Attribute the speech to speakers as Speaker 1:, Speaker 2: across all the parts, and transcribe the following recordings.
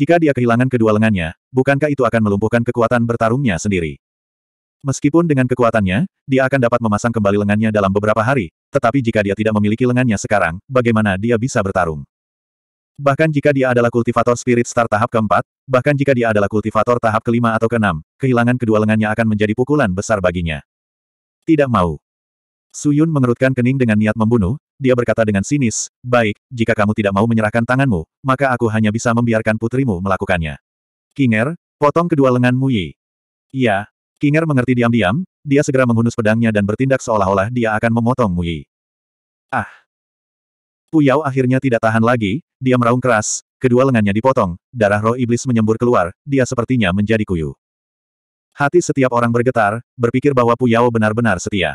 Speaker 1: Jika dia kehilangan kedua lengannya, bukankah itu akan melumpuhkan kekuatan bertarungnya sendiri? Meskipun dengan kekuatannya, dia akan dapat memasang kembali lengannya dalam beberapa hari, tetapi jika dia tidak memiliki lengannya sekarang, bagaimana dia bisa bertarung? Bahkan jika dia adalah kultivator spirit star tahap keempat, bahkan jika dia adalah kultivator tahap kelima atau keenam, kehilangan kedua lengannya akan menjadi pukulan besar baginya. Tidak mau. Suyun mengerutkan kening dengan niat membunuh, dia berkata dengan sinis, baik, jika kamu tidak mau menyerahkan tanganmu, maka aku hanya bisa membiarkan putrimu melakukannya. Kinger, potong kedua lenganmu Yi. Ya, Kinger mengerti diam-diam, dia segera menghunus pedangnya dan bertindak seolah-olah dia akan memotong Mu Yi. Ah. Puyao akhirnya tidak tahan lagi, dia meraung keras, kedua lengannya dipotong, darah roh iblis menyembur keluar, dia sepertinya menjadi kuyu. Hati setiap orang bergetar, berpikir bahwa Puyao benar-benar setia.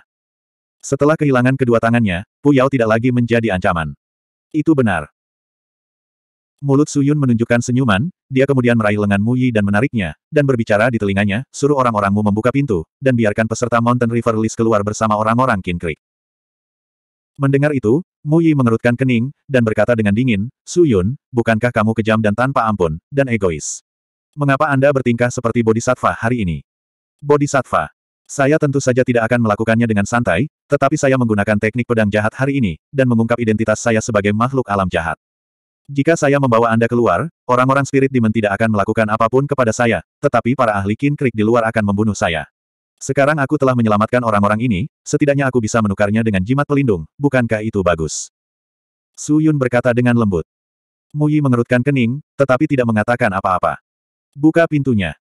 Speaker 1: Setelah kehilangan kedua tangannya, Pu Yao tidak lagi menjadi ancaman. Itu benar. Mulut Suyun menunjukkan senyuman, dia kemudian meraih lengan Mu Yi dan menariknya, dan berbicara di telinganya, suruh orang-orangmu membuka pintu, dan biarkan peserta Mountain River List keluar bersama orang-orang King Creek. Mendengar itu, Mu Yi mengerutkan kening, dan berkata dengan dingin, Suyun, bukankah kamu kejam dan tanpa ampun, dan egois? Mengapa Anda bertingkah seperti Bodhisattva hari ini? Bodhisattva, saya tentu saja tidak akan melakukannya dengan santai, tetapi saya menggunakan teknik pedang jahat hari ini, dan mengungkap identitas saya sebagai makhluk alam jahat. Jika saya membawa Anda keluar, orang-orang spirit dimen tidak akan melakukan apapun kepada saya, tetapi para ahli kin krik di luar akan membunuh saya. Sekarang aku telah menyelamatkan orang-orang ini, setidaknya aku bisa menukarnya dengan jimat pelindung, bukankah itu bagus? Su Yun berkata dengan lembut. Mu Yi mengerutkan kening, tetapi tidak mengatakan apa-apa. Buka pintunya.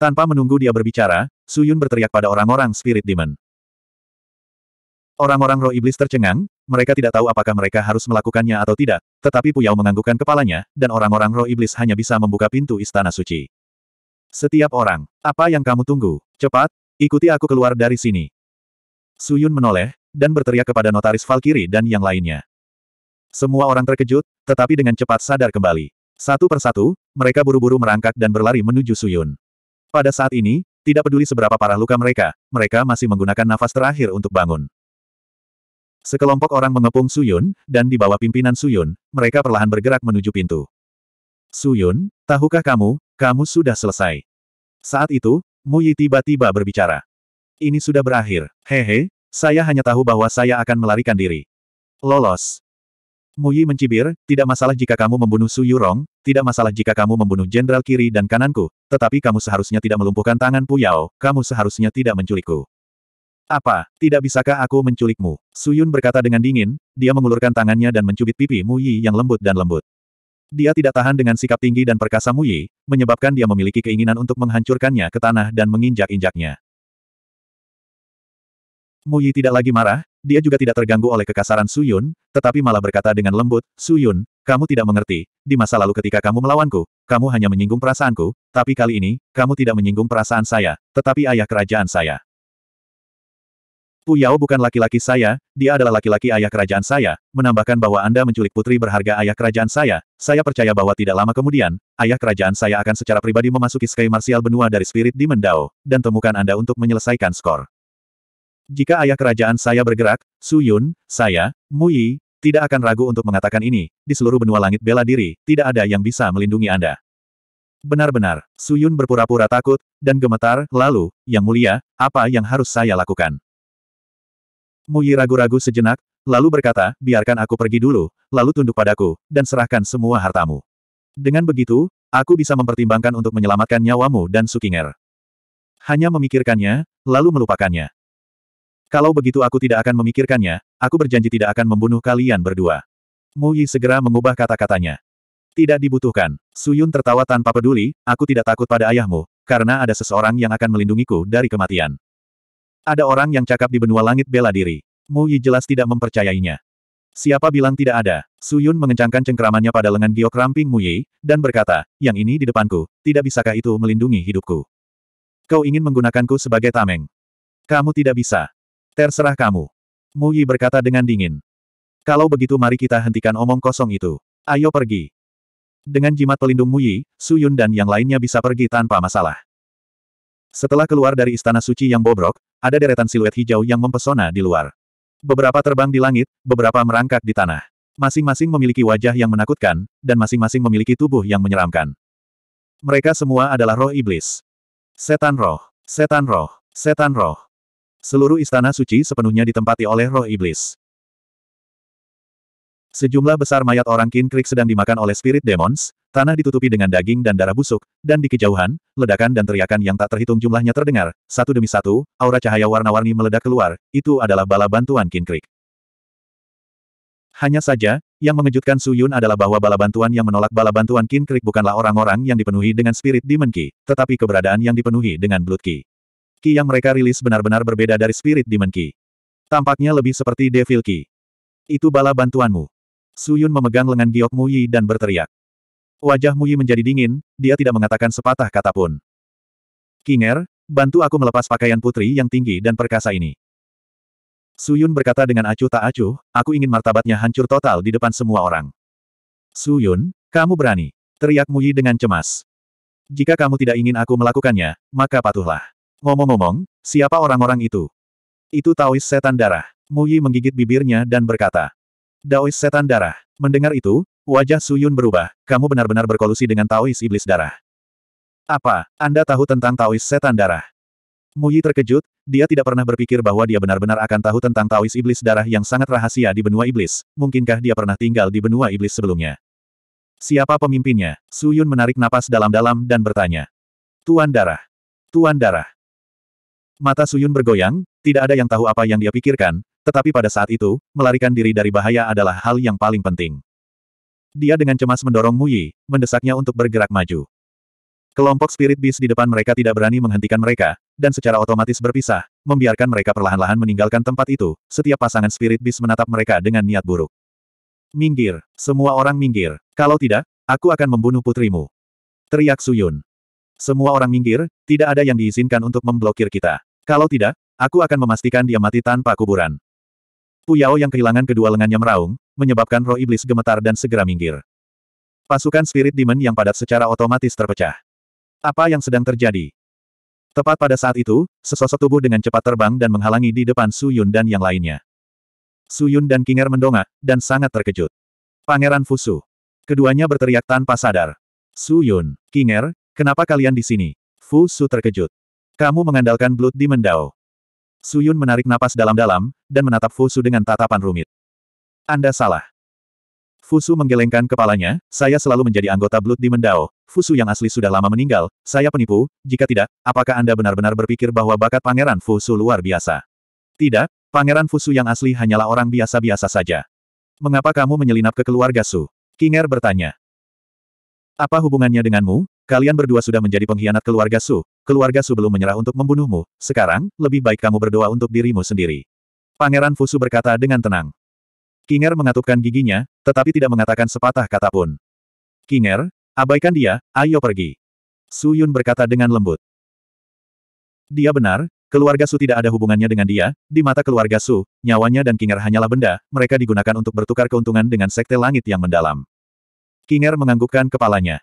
Speaker 1: Tanpa menunggu dia berbicara, Su Yun berteriak pada orang-orang Spirit Demon. Orang-orang roh iblis tercengang, mereka tidak tahu apakah mereka harus melakukannya atau tidak, tetapi Puyao menganggukkan kepalanya, dan orang-orang roh iblis hanya bisa membuka pintu istana suci. Setiap orang, apa yang kamu tunggu? Cepat, ikuti aku keluar dari sini. Su Yun menoleh, dan berteriak kepada notaris Valkyrie dan yang lainnya. Semua orang terkejut, tetapi dengan cepat sadar kembali. Satu persatu, mereka buru-buru merangkak dan berlari menuju Suyun. Pada saat ini, tidak peduli seberapa parah luka mereka, mereka masih menggunakan nafas terakhir untuk bangun. Sekelompok orang mengepung Suyun, dan di bawah pimpinan Suyun, mereka perlahan bergerak menuju pintu. Suyun, tahukah kamu, kamu sudah selesai. Saat itu, Mu Yi tiba-tiba berbicara. Ini sudah berakhir. Hehe, saya hanya tahu bahwa saya akan melarikan diri. Lolos. Mu Yi mencibir, tidak masalah jika kamu membunuh Su Yurong, tidak masalah jika kamu membunuh jenderal kiri dan kananku, tetapi kamu seharusnya tidak melumpuhkan tangan Puyao, kamu seharusnya tidak menculikku. Apa, tidak bisakah aku menculikmu? Su Yun berkata dengan dingin, dia mengulurkan tangannya dan mencubit pipi Mu Yi yang lembut dan lembut. Dia tidak tahan dengan sikap tinggi dan perkasa Mu Yi, menyebabkan dia memiliki keinginan untuk menghancurkannya ke tanah dan menginjak-injaknya. Muyi tidak lagi marah, dia juga tidak terganggu oleh kekasaran Su Yun, tetapi malah berkata dengan lembut, "Su Yun, kamu tidak mengerti, di masa lalu ketika kamu melawanku, kamu hanya menyinggung perasaanku, tapi kali ini, kamu tidak menyinggung perasaan saya, tetapi ayah kerajaan saya. Puyao bukan laki-laki saya, dia adalah laki-laki ayah kerajaan saya, menambahkan bahwa Anda menculik putri berharga ayah kerajaan saya, saya percaya bahwa tidak lama kemudian, ayah kerajaan saya akan secara pribadi memasuki Sky Martial benua dari Spirit di Dao, dan temukan Anda untuk menyelesaikan skor. Jika ayah kerajaan saya bergerak, Su Yun, saya, Mu Yi tidak akan ragu untuk mengatakan ini, di seluruh benua langit bela diri, tidak ada yang bisa melindungi Anda. Benar-benar, Su Yun berpura-pura takut, dan gemetar, lalu, Yang Mulia, apa yang harus saya lakukan? Mu Yi ragu-ragu sejenak, lalu berkata, biarkan aku pergi dulu, lalu tunduk padaku, dan serahkan semua hartamu. Dengan begitu, aku bisa mempertimbangkan untuk menyelamatkan nyawamu dan Sukinger. Hanya memikirkannya, lalu melupakannya. Kalau begitu aku tidak akan memikirkannya, aku berjanji tidak akan membunuh kalian berdua. Mu Yi segera mengubah kata-katanya. Tidak dibutuhkan. Su Yun tertawa tanpa peduli, aku tidak takut pada ayahmu, karena ada seseorang yang akan melindungiku dari kematian. Ada orang yang cakap di benua langit bela diri. Mu Yi jelas tidak mempercayainya. Siapa bilang tidak ada? Su Yun mengencangkan cengkeramannya pada lengan giok ramping Mu Yi, dan berkata, yang ini di depanku, tidak bisakah itu melindungi hidupku? Kau ingin menggunakanku sebagai tameng? Kamu tidak bisa. Terserah kamu. Mu Yi berkata dengan dingin. Kalau begitu mari kita hentikan omong kosong itu. Ayo pergi. Dengan jimat pelindung Mu Yi, Su Yun dan yang lainnya bisa pergi tanpa masalah. Setelah keluar dari istana suci yang bobrok, ada deretan siluet hijau yang mempesona di luar. Beberapa terbang di langit, beberapa merangkak di tanah. Masing-masing memiliki wajah yang menakutkan, dan masing-masing memiliki tubuh yang menyeramkan. Mereka semua adalah roh iblis. Setan roh, setan roh, setan roh. Seluruh istana suci sepenuhnya ditempati oleh roh iblis. Sejumlah besar mayat orang Kin sedang dimakan oleh spirit demons, tanah ditutupi dengan daging dan darah busuk, dan di kejauhan, ledakan dan teriakan yang tak terhitung jumlahnya terdengar, satu demi satu, aura cahaya warna-warni meledak keluar, itu adalah bala bantuan Kin Hanya saja, yang mengejutkan Su Yun adalah bahwa bala bantuan yang menolak bala bantuan Kin bukanlah orang-orang yang dipenuhi dengan spirit Demon Ki, tetapi keberadaan yang dipenuhi dengan Blood Ki. Ki yang mereka rilis benar-benar berbeda dari Spirit Demon Ki. Tampaknya lebih seperti Devil Ki. Itu bala bantuanmu. Su Yun memegang lengan Giok Mu Yi dan berteriak. Wajah Mu Yi menjadi dingin, dia tidak mengatakan sepatah kata pun. Kinger, bantu aku melepas pakaian putri yang tinggi dan perkasa ini. Su Yun berkata dengan acuh tak acuh, aku ingin martabatnya hancur total di depan semua orang. Su Yun, kamu berani. Teriak Mu Yi dengan cemas. Jika kamu tidak ingin aku melakukannya, maka patuhlah. Ngomong-ngomong, siapa orang-orang itu? Itu Taois setan darah. Mu Yi menggigit bibirnya dan berkata. Taois setan darah. Mendengar itu, wajah Su Yun berubah. Kamu benar-benar berkolusi dengan Taois iblis darah. Apa, Anda tahu tentang Taois setan darah? Mu Yi terkejut, dia tidak pernah berpikir bahwa dia benar-benar akan tahu tentang Taois iblis darah yang sangat rahasia di benua iblis. Mungkinkah dia pernah tinggal di benua iblis sebelumnya? Siapa pemimpinnya? Su Yun menarik napas dalam-dalam dan bertanya. Tuan darah. Tuan darah. Mata Suyun bergoyang, tidak ada yang tahu apa yang dia pikirkan, tetapi pada saat itu, melarikan diri dari bahaya adalah hal yang paling penting. Dia dengan cemas mendorong Muyi, mendesaknya untuk bergerak maju. Kelompok spirit beast di depan mereka tidak berani menghentikan mereka, dan secara otomatis berpisah, membiarkan mereka perlahan-lahan meninggalkan tempat itu, setiap pasangan spirit beast menatap mereka dengan niat buruk. Minggir, semua orang minggir, kalau tidak, aku akan membunuh putrimu. Teriak Suyun. Semua orang minggir, tidak ada yang diizinkan untuk memblokir kita. Kalau tidak, aku akan memastikan dia mati tanpa kuburan. Puyao yang kehilangan kedua lengannya meraung, menyebabkan roh iblis gemetar dan segera minggir. Pasukan spirit demon yang padat secara otomatis terpecah. Apa yang sedang terjadi? Tepat pada saat itu, sesosok tubuh dengan cepat terbang dan menghalangi di depan Su Yun dan yang lainnya. Su Yun dan Kinger mendongak, dan sangat terkejut. Pangeran Fusu. Keduanya berteriak tanpa sadar. Su Yun, Kinger, kenapa kalian di sini? Fusu terkejut. Kamu mengandalkan Blood Demon Dao. Suyun menarik napas dalam-dalam, dan menatap Fusu dengan tatapan rumit. Anda salah. Fusu menggelengkan kepalanya, saya selalu menjadi anggota Blood Demon Dao, Fusu yang asli sudah lama meninggal, saya penipu, jika tidak, apakah Anda benar-benar berpikir bahwa bakat pangeran Fusu luar biasa? Tidak, pangeran Fusu yang asli hanyalah orang biasa-biasa saja. Mengapa kamu menyelinap ke keluarga Su? Kinger bertanya. Apa hubungannya denganmu? Kalian berdua sudah menjadi pengkhianat keluarga Su, keluarga Su belum menyerah untuk membunuhmu, sekarang, lebih baik kamu berdoa untuk dirimu sendiri. Pangeran Fusu berkata dengan tenang. Kinger mengatupkan giginya, tetapi tidak mengatakan sepatah kata pun. Kinger, abaikan dia, ayo pergi. Su Yun berkata dengan lembut. Dia benar, Keluarga Su tidak ada hubungannya dengan dia, di mata keluarga Su, nyawanya dan Kinger hanyalah benda, mereka digunakan untuk bertukar keuntungan dengan sekte langit yang mendalam. Kinger menganggukkan kepalanya.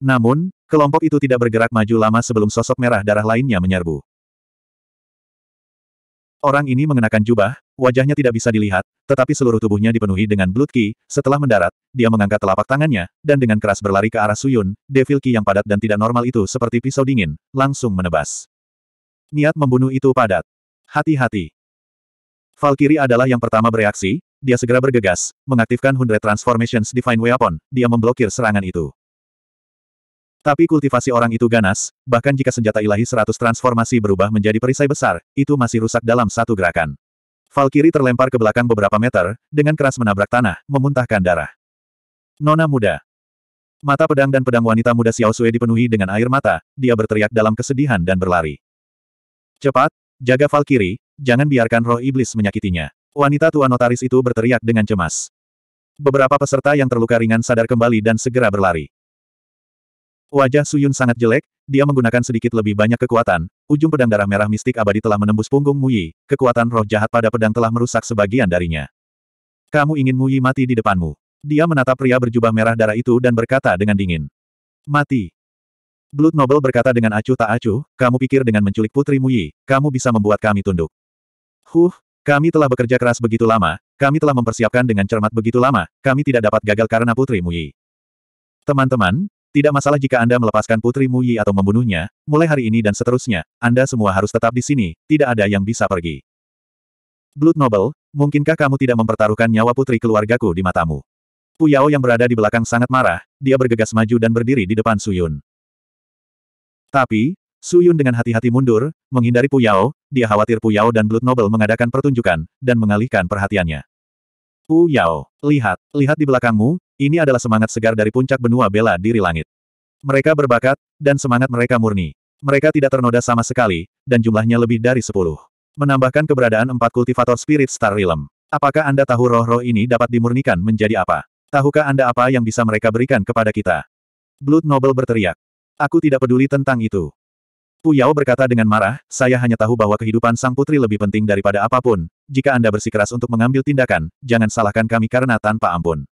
Speaker 1: Namun, kelompok itu tidak bergerak maju lama sebelum sosok merah darah lainnya menyerbu. Orang ini mengenakan jubah, wajahnya tidak bisa dilihat, tetapi seluruh tubuhnya dipenuhi dengan blood ki. Setelah mendarat, dia mengangkat telapak tangannya, dan dengan keras berlari ke arah Suyun, devil ki yang padat dan tidak normal itu seperti pisau dingin, langsung menebas. Niat membunuh itu padat. Hati-hati. Valkyrie adalah yang pertama bereaksi, dia segera bergegas, mengaktifkan Hundred Transformations Divine Weapon, dia memblokir serangan itu. Tapi kultivasi orang itu ganas, bahkan jika senjata ilahi seratus transformasi berubah menjadi perisai besar, itu masih rusak dalam satu gerakan. Valkyrie terlempar ke belakang beberapa meter, dengan keras menabrak tanah, memuntahkan darah. Nona muda. Mata pedang dan pedang wanita muda Xiao Su'e dipenuhi dengan air mata, dia berteriak dalam kesedihan dan berlari. Cepat, jaga Valkyrie, jangan biarkan roh iblis menyakitinya. Wanita tua notaris itu berteriak dengan cemas. Beberapa peserta yang terluka ringan sadar kembali dan segera berlari. Wajah Suyun sangat jelek, dia menggunakan sedikit lebih banyak kekuatan, ujung pedang darah merah mistik abadi telah menembus punggung Muyi, kekuatan roh jahat pada pedang telah merusak sebagian darinya. Kamu ingin Muyi mati di depanmu. Dia menatap pria berjubah merah darah itu dan berkata dengan dingin. Mati. Blood Noble berkata dengan acuh tak acuh, kamu pikir dengan menculik putri Muyi, kamu bisa membuat kami tunduk. Huh, kami telah bekerja keras begitu lama, kami telah mempersiapkan dengan cermat begitu lama, kami tidak dapat gagal karena putri Muyi. Teman-teman, tidak masalah jika Anda melepaskan Putri Mu Yi atau membunuhnya, mulai hari ini dan seterusnya, Anda semua harus tetap di sini, tidak ada yang bisa pergi. Blood Noble, mungkinkah kamu tidak mempertaruhkan nyawa putri keluargaku di matamu? Puyao yang berada di belakang sangat marah, dia bergegas maju dan berdiri di depan Suyun. Tapi, Suyun dengan hati-hati mundur, menghindari Puyao, dia khawatir Puyao dan Blood Noble mengadakan pertunjukan, dan mengalihkan perhatiannya. Hu Yao, lihat, lihat di belakangmu, ini adalah semangat segar dari puncak benua bela diri langit. Mereka berbakat, dan semangat mereka murni. Mereka tidak ternoda sama sekali, dan jumlahnya lebih dari sepuluh. Menambahkan keberadaan empat kultivator spirit star realm. Apakah Anda tahu roh-roh ini dapat dimurnikan menjadi apa? Tahukah Anda apa yang bisa mereka berikan kepada kita? Blood Noble berteriak. Aku tidak peduli tentang itu. Pu berkata dengan marah, saya hanya tahu bahwa kehidupan sang putri lebih penting daripada apapun, jika Anda bersikeras untuk mengambil tindakan, jangan salahkan kami karena tanpa ampun.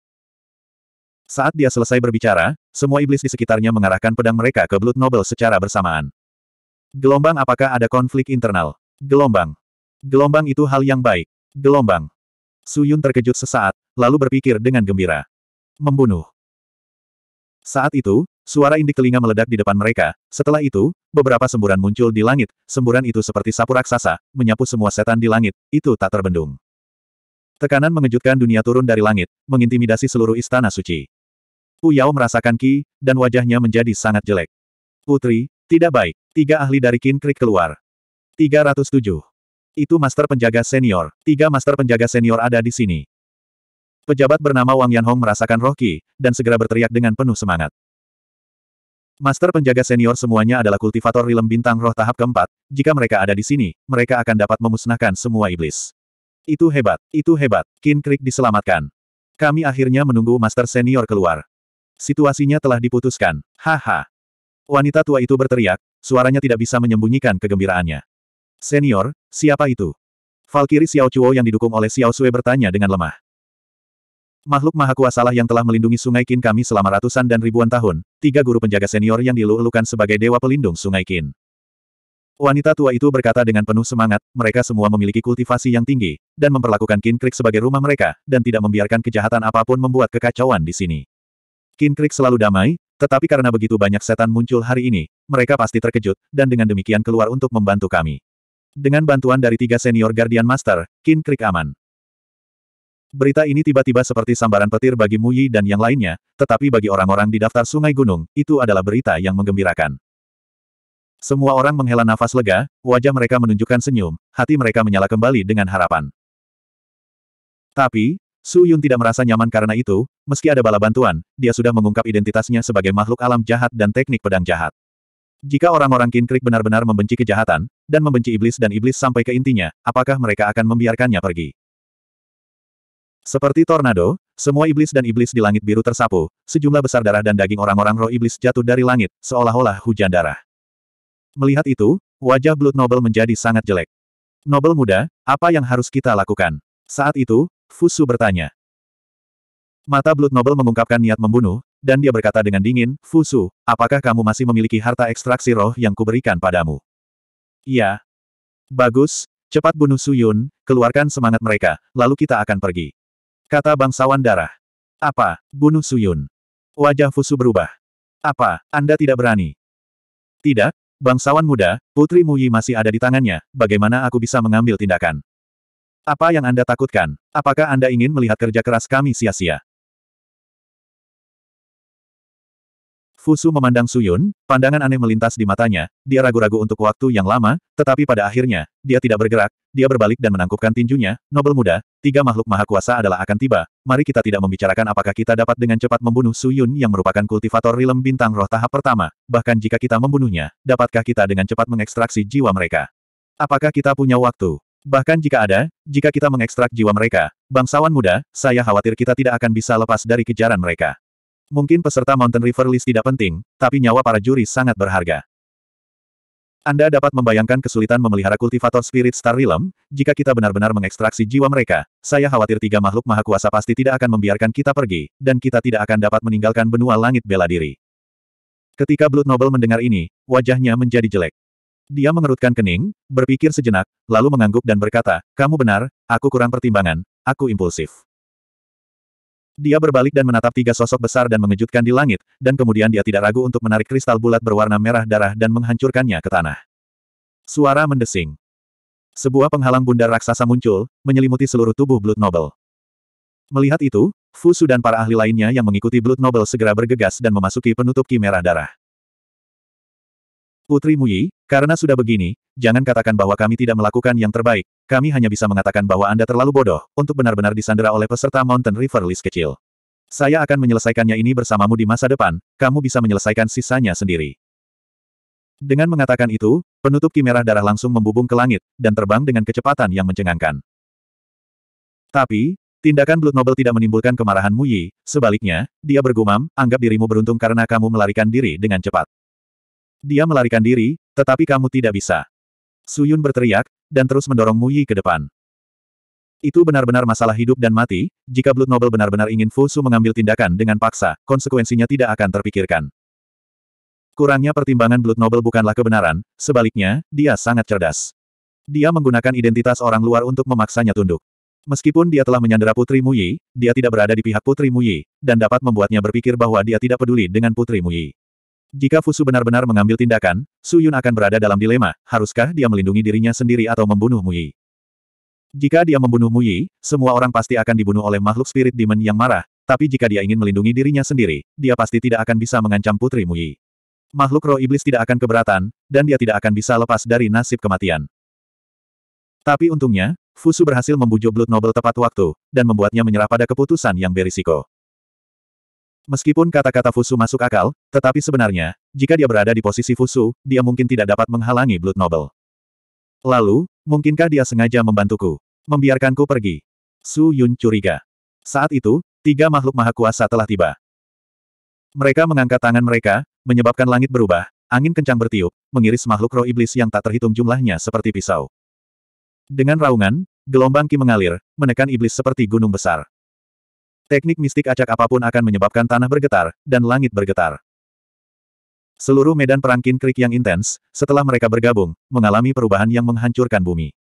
Speaker 1: Saat dia selesai berbicara, semua iblis di sekitarnya mengarahkan pedang mereka ke Blood Noble secara bersamaan. Gelombang apakah ada konflik internal? Gelombang. Gelombang itu hal yang baik. Gelombang. Suyun terkejut sesaat, lalu berpikir dengan gembira. Membunuh. Saat itu, Suara indik telinga meledak di depan mereka. Setelah itu, beberapa semburan muncul di langit. Semburan itu seperti sapu raksasa, menyapu semua setan di langit. Itu tak terbendung. Tekanan mengejutkan dunia turun dari langit, mengintimidasi seluruh istana suci. U Yao merasakan ki, dan wajahnya menjadi sangat jelek. Putri, tidak baik. Tiga ahli dari Kin Krik keluar. 307. Itu master penjaga senior. Tiga master penjaga senior ada di sini. Pejabat bernama Wang Yanhong merasakan roh Ki, dan segera berteriak dengan penuh semangat. Master penjaga senior semuanya adalah kultivator rilem bintang roh tahap keempat, jika mereka ada di sini, mereka akan dapat memusnahkan semua iblis. Itu hebat, itu hebat, Kin Krik diselamatkan. Kami akhirnya menunggu Master Senior keluar. Situasinya telah diputuskan, haha. Wanita tua itu berteriak, suaranya tidak bisa menyembunyikan kegembiraannya. Senior, siapa itu? Valkyrie Xiao Chuo yang didukung oleh Xiao Sui bertanya dengan lemah. Makhluk maha kuasa lah yang telah melindungi sungai Kin kami selama ratusan dan ribuan tahun, tiga guru penjaga senior yang dilulukan sebagai dewa pelindung sungai Kin. Wanita tua itu berkata dengan penuh semangat, mereka semua memiliki kultivasi yang tinggi, dan memperlakukan Kin Creek sebagai rumah mereka, dan tidak membiarkan kejahatan apapun membuat kekacauan di sini. Kin Creek selalu damai, tetapi karena begitu banyak setan muncul hari ini, mereka pasti terkejut, dan dengan demikian keluar untuk membantu kami. Dengan bantuan dari tiga senior Guardian Master, Kin Creek aman. Berita ini tiba-tiba seperti sambaran petir bagi Muyi dan yang lainnya, tetapi bagi orang-orang di daftar sungai gunung, itu adalah berita yang menggembirakan. Semua orang menghela nafas lega, wajah mereka menunjukkan senyum, hati mereka menyala kembali dengan harapan. Tapi, Su Yun tidak merasa nyaman karena itu, meski ada bala bantuan, dia sudah mengungkap identitasnya sebagai makhluk alam jahat dan teknik pedang jahat. Jika orang-orang Kinkrik benar-benar membenci kejahatan, dan membenci iblis dan iblis sampai ke intinya, apakah mereka akan membiarkannya pergi? Seperti tornado, semua iblis dan iblis di langit biru tersapu, sejumlah besar darah dan daging orang-orang roh iblis jatuh dari langit, seolah-olah hujan darah. Melihat itu, wajah Blood Noble menjadi sangat jelek. Noble muda, apa yang harus kita lakukan? Saat itu, Fusu bertanya. Mata Blood Noble mengungkapkan niat membunuh, dan dia berkata dengan dingin, Fusu, apakah kamu masih memiliki harta ekstraksi roh yang kuberikan padamu? Iya. Bagus, cepat bunuh Suyun, keluarkan semangat mereka, lalu kita akan pergi. Kata bangsawan darah. Apa? Bunuh Suyun. Wajah Fusu berubah. Apa? Anda tidak berani? Tidak, bangsawan muda, putri Muyi masih ada di tangannya, bagaimana aku bisa mengambil tindakan? Apa yang Anda takutkan? Apakah Anda ingin melihat kerja keras kami sia-sia? Fusu memandang Suyun, pandangan aneh melintas di matanya, dia ragu-ragu untuk waktu yang lama, tetapi pada akhirnya, dia tidak bergerak, dia berbalik dan menangkupkan tinjunya, Nobel muda, tiga makhluk maha kuasa adalah akan tiba, mari kita tidak membicarakan apakah kita dapat dengan cepat membunuh Suyun yang merupakan kultivator rilem bintang roh tahap pertama, bahkan jika kita membunuhnya, dapatkah kita dengan cepat mengekstraksi jiwa mereka? Apakah kita punya waktu? Bahkan jika ada, jika kita mengekstrak jiwa mereka, bangsawan muda, saya khawatir kita tidak akan bisa lepas dari kejaran mereka. Mungkin peserta Mountain River List tidak penting, tapi nyawa para juri sangat berharga. Anda dapat membayangkan kesulitan memelihara kultivator Spirit Star Realm, jika kita benar-benar mengekstraksi jiwa mereka, saya khawatir tiga makhluk maha kuasa pasti tidak akan membiarkan kita pergi, dan kita tidak akan dapat meninggalkan benua langit bela diri. Ketika Blood Noble mendengar ini, wajahnya menjadi jelek. Dia mengerutkan kening, berpikir sejenak, lalu mengangguk dan berkata, kamu benar, aku kurang pertimbangan, aku impulsif. Dia berbalik dan menatap tiga sosok besar dan mengejutkan di langit, dan kemudian dia tidak ragu untuk menarik kristal bulat berwarna merah darah dan menghancurkannya ke tanah. Suara mendesing. Sebuah penghalang bundar raksasa muncul, menyelimuti seluruh tubuh Blood Noble. Melihat itu, Fusu dan para ahli lainnya yang mengikuti Blood Noble segera bergegas dan memasuki penutup ki darah. Putri Muyi, karena sudah begini, jangan katakan bahwa kami tidak melakukan yang terbaik, kami hanya bisa mengatakan bahwa Anda terlalu bodoh untuk benar-benar disandera oleh peserta Mountain River List kecil. Saya akan menyelesaikannya ini bersamamu di masa depan, kamu bisa menyelesaikan sisanya sendiri. Dengan mengatakan itu, penutup merah darah langsung membubung ke langit, dan terbang dengan kecepatan yang mencengangkan. Tapi, tindakan Blood Noble tidak menimbulkan kemarahan Muyi, sebaliknya, dia bergumam, anggap dirimu beruntung karena kamu melarikan diri dengan cepat. Dia melarikan diri, tetapi kamu tidak bisa. Suyun berteriak, dan terus mendorong Muyi ke depan. Itu benar-benar masalah hidup dan mati, jika Blood Noble benar-benar ingin Fusu mengambil tindakan dengan paksa, konsekuensinya tidak akan terpikirkan. Kurangnya pertimbangan Blood Noble bukanlah kebenaran, sebaliknya, dia sangat cerdas. Dia menggunakan identitas orang luar untuk memaksanya tunduk. Meskipun dia telah menyandera Putri Muyi, dia tidak berada di pihak Putri Muyi, dan dapat membuatnya berpikir bahwa dia tidak peduli dengan Putri Muyi. Jika Fusu benar-benar mengambil tindakan, Su Yun akan berada dalam dilema, haruskah dia melindungi dirinya sendiri atau membunuh Mu Yi? Jika dia membunuh Mu Yi, semua orang pasti akan dibunuh oleh makhluk spirit demon yang marah, tapi jika dia ingin melindungi dirinya sendiri, dia pasti tidak akan bisa mengancam Putri Mu Yi. Makhluk roh iblis tidak akan keberatan, dan dia tidak akan bisa lepas dari nasib kematian. Tapi untungnya, Fusu berhasil membujuk Blood Noble tepat waktu, dan membuatnya menyerah pada keputusan yang berisiko. Meskipun kata-kata Fusu masuk akal, tetapi sebenarnya, jika dia berada di posisi Fusu, dia mungkin tidak dapat menghalangi Blood Noble. Lalu, mungkinkah dia sengaja membantuku? Membiarkanku pergi? Su Yun curiga. Saat itu, tiga makhluk maha kuasa telah tiba. Mereka mengangkat tangan mereka, menyebabkan langit berubah, angin kencang bertiup, mengiris makhluk roh iblis yang tak terhitung jumlahnya seperti pisau. Dengan raungan, gelombang ki mengalir, menekan iblis seperti gunung besar. Teknik mistik acak apapun akan menyebabkan tanah bergetar, dan langit bergetar. Seluruh medan perang krik yang intens, setelah mereka bergabung, mengalami perubahan yang menghancurkan bumi.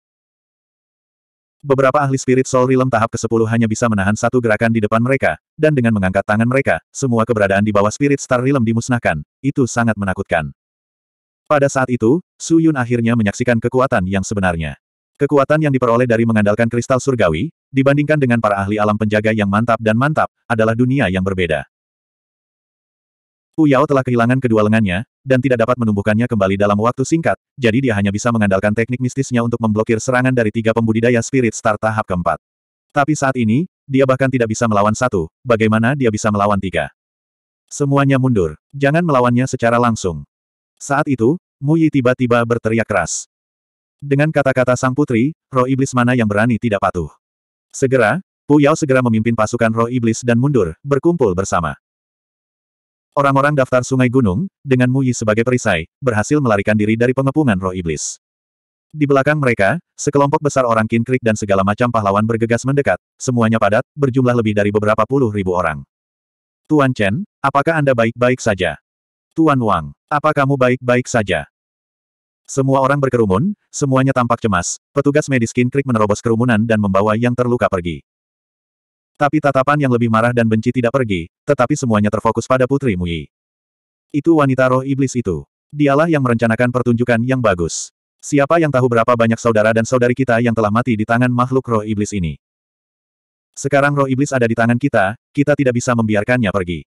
Speaker 1: Beberapa ahli spirit soul realm tahap ke-10 hanya bisa menahan satu gerakan di depan mereka, dan dengan mengangkat tangan mereka, semua keberadaan di bawah spirit star realm dimusnahkan, itu sangat menakutkan. Pada saat itu, Su Yun akhirnya menyaksikan kekuatan yang sebenarnya. Kekuatan yang diperoleh dari mengandalkan kristal surgawi, dibandingkan dengan para ahli alam penjaga yang mantap dan mantap, adalah dunia yang berbeda. Uyao telah kehilangan kedua lengannya, dan tidak dapat menumbuhkannya kembali dalam waktu singkat, jadi dia hanya bisa mengandalkan teknik mistisnya untuk memblokir serangan dari tiga pembudidaya spirit star tahap keempat. Tapi saat ini, dia bahkan tidak bisa melawan satu, bagaimana dia bisa melawan tiga? Semuanya mundur. Jangan melawannya secara langsung. Saat itu, Muyi tiba-tiba berteriak keras. Dengan kata-kata sang putri, roh iblis mana yang berani tidak patuh. Segera, Pu Yao segera memimpin pasukan roh iblis dan mundur, berkumpul bersama. Orang-orang daftar sungai gunung, dengan Mu Yi sebagai perisai, berhasil melarikan diri dari pengepungan roh iblis. Di belakang mereka, sekelompok besar orang kinkrik dan segala macam pahlawan bergegas mendekat, semuanya padat, berjumlah lebih dari beberapa puluh ribu orang. Tuan Chen, apakah Anda baik-baik saja? Tuan Wang, apa kamu baik-baik saja? Semua orang berkerumun, semuanya tampak cemas. Petugas medis Kinkrik menerobos kerumunan dan membawa yang terluka pergi. Tapi tatapan yang lebih marah dan benci tidak pergi, tetapi semuanya terfokus pada Putri Mui. Itu wanita roh iblis itu. Dialah yang merencanakan pertunjukan yang bagus. Siapa yang tahu berapa banyak saudara dan saudari kita yang telah mati di tangan makhluk roh iblis ini? Sekarang roh iblis ada di tangan kita, kita tidak bisa membiarkannya pergi.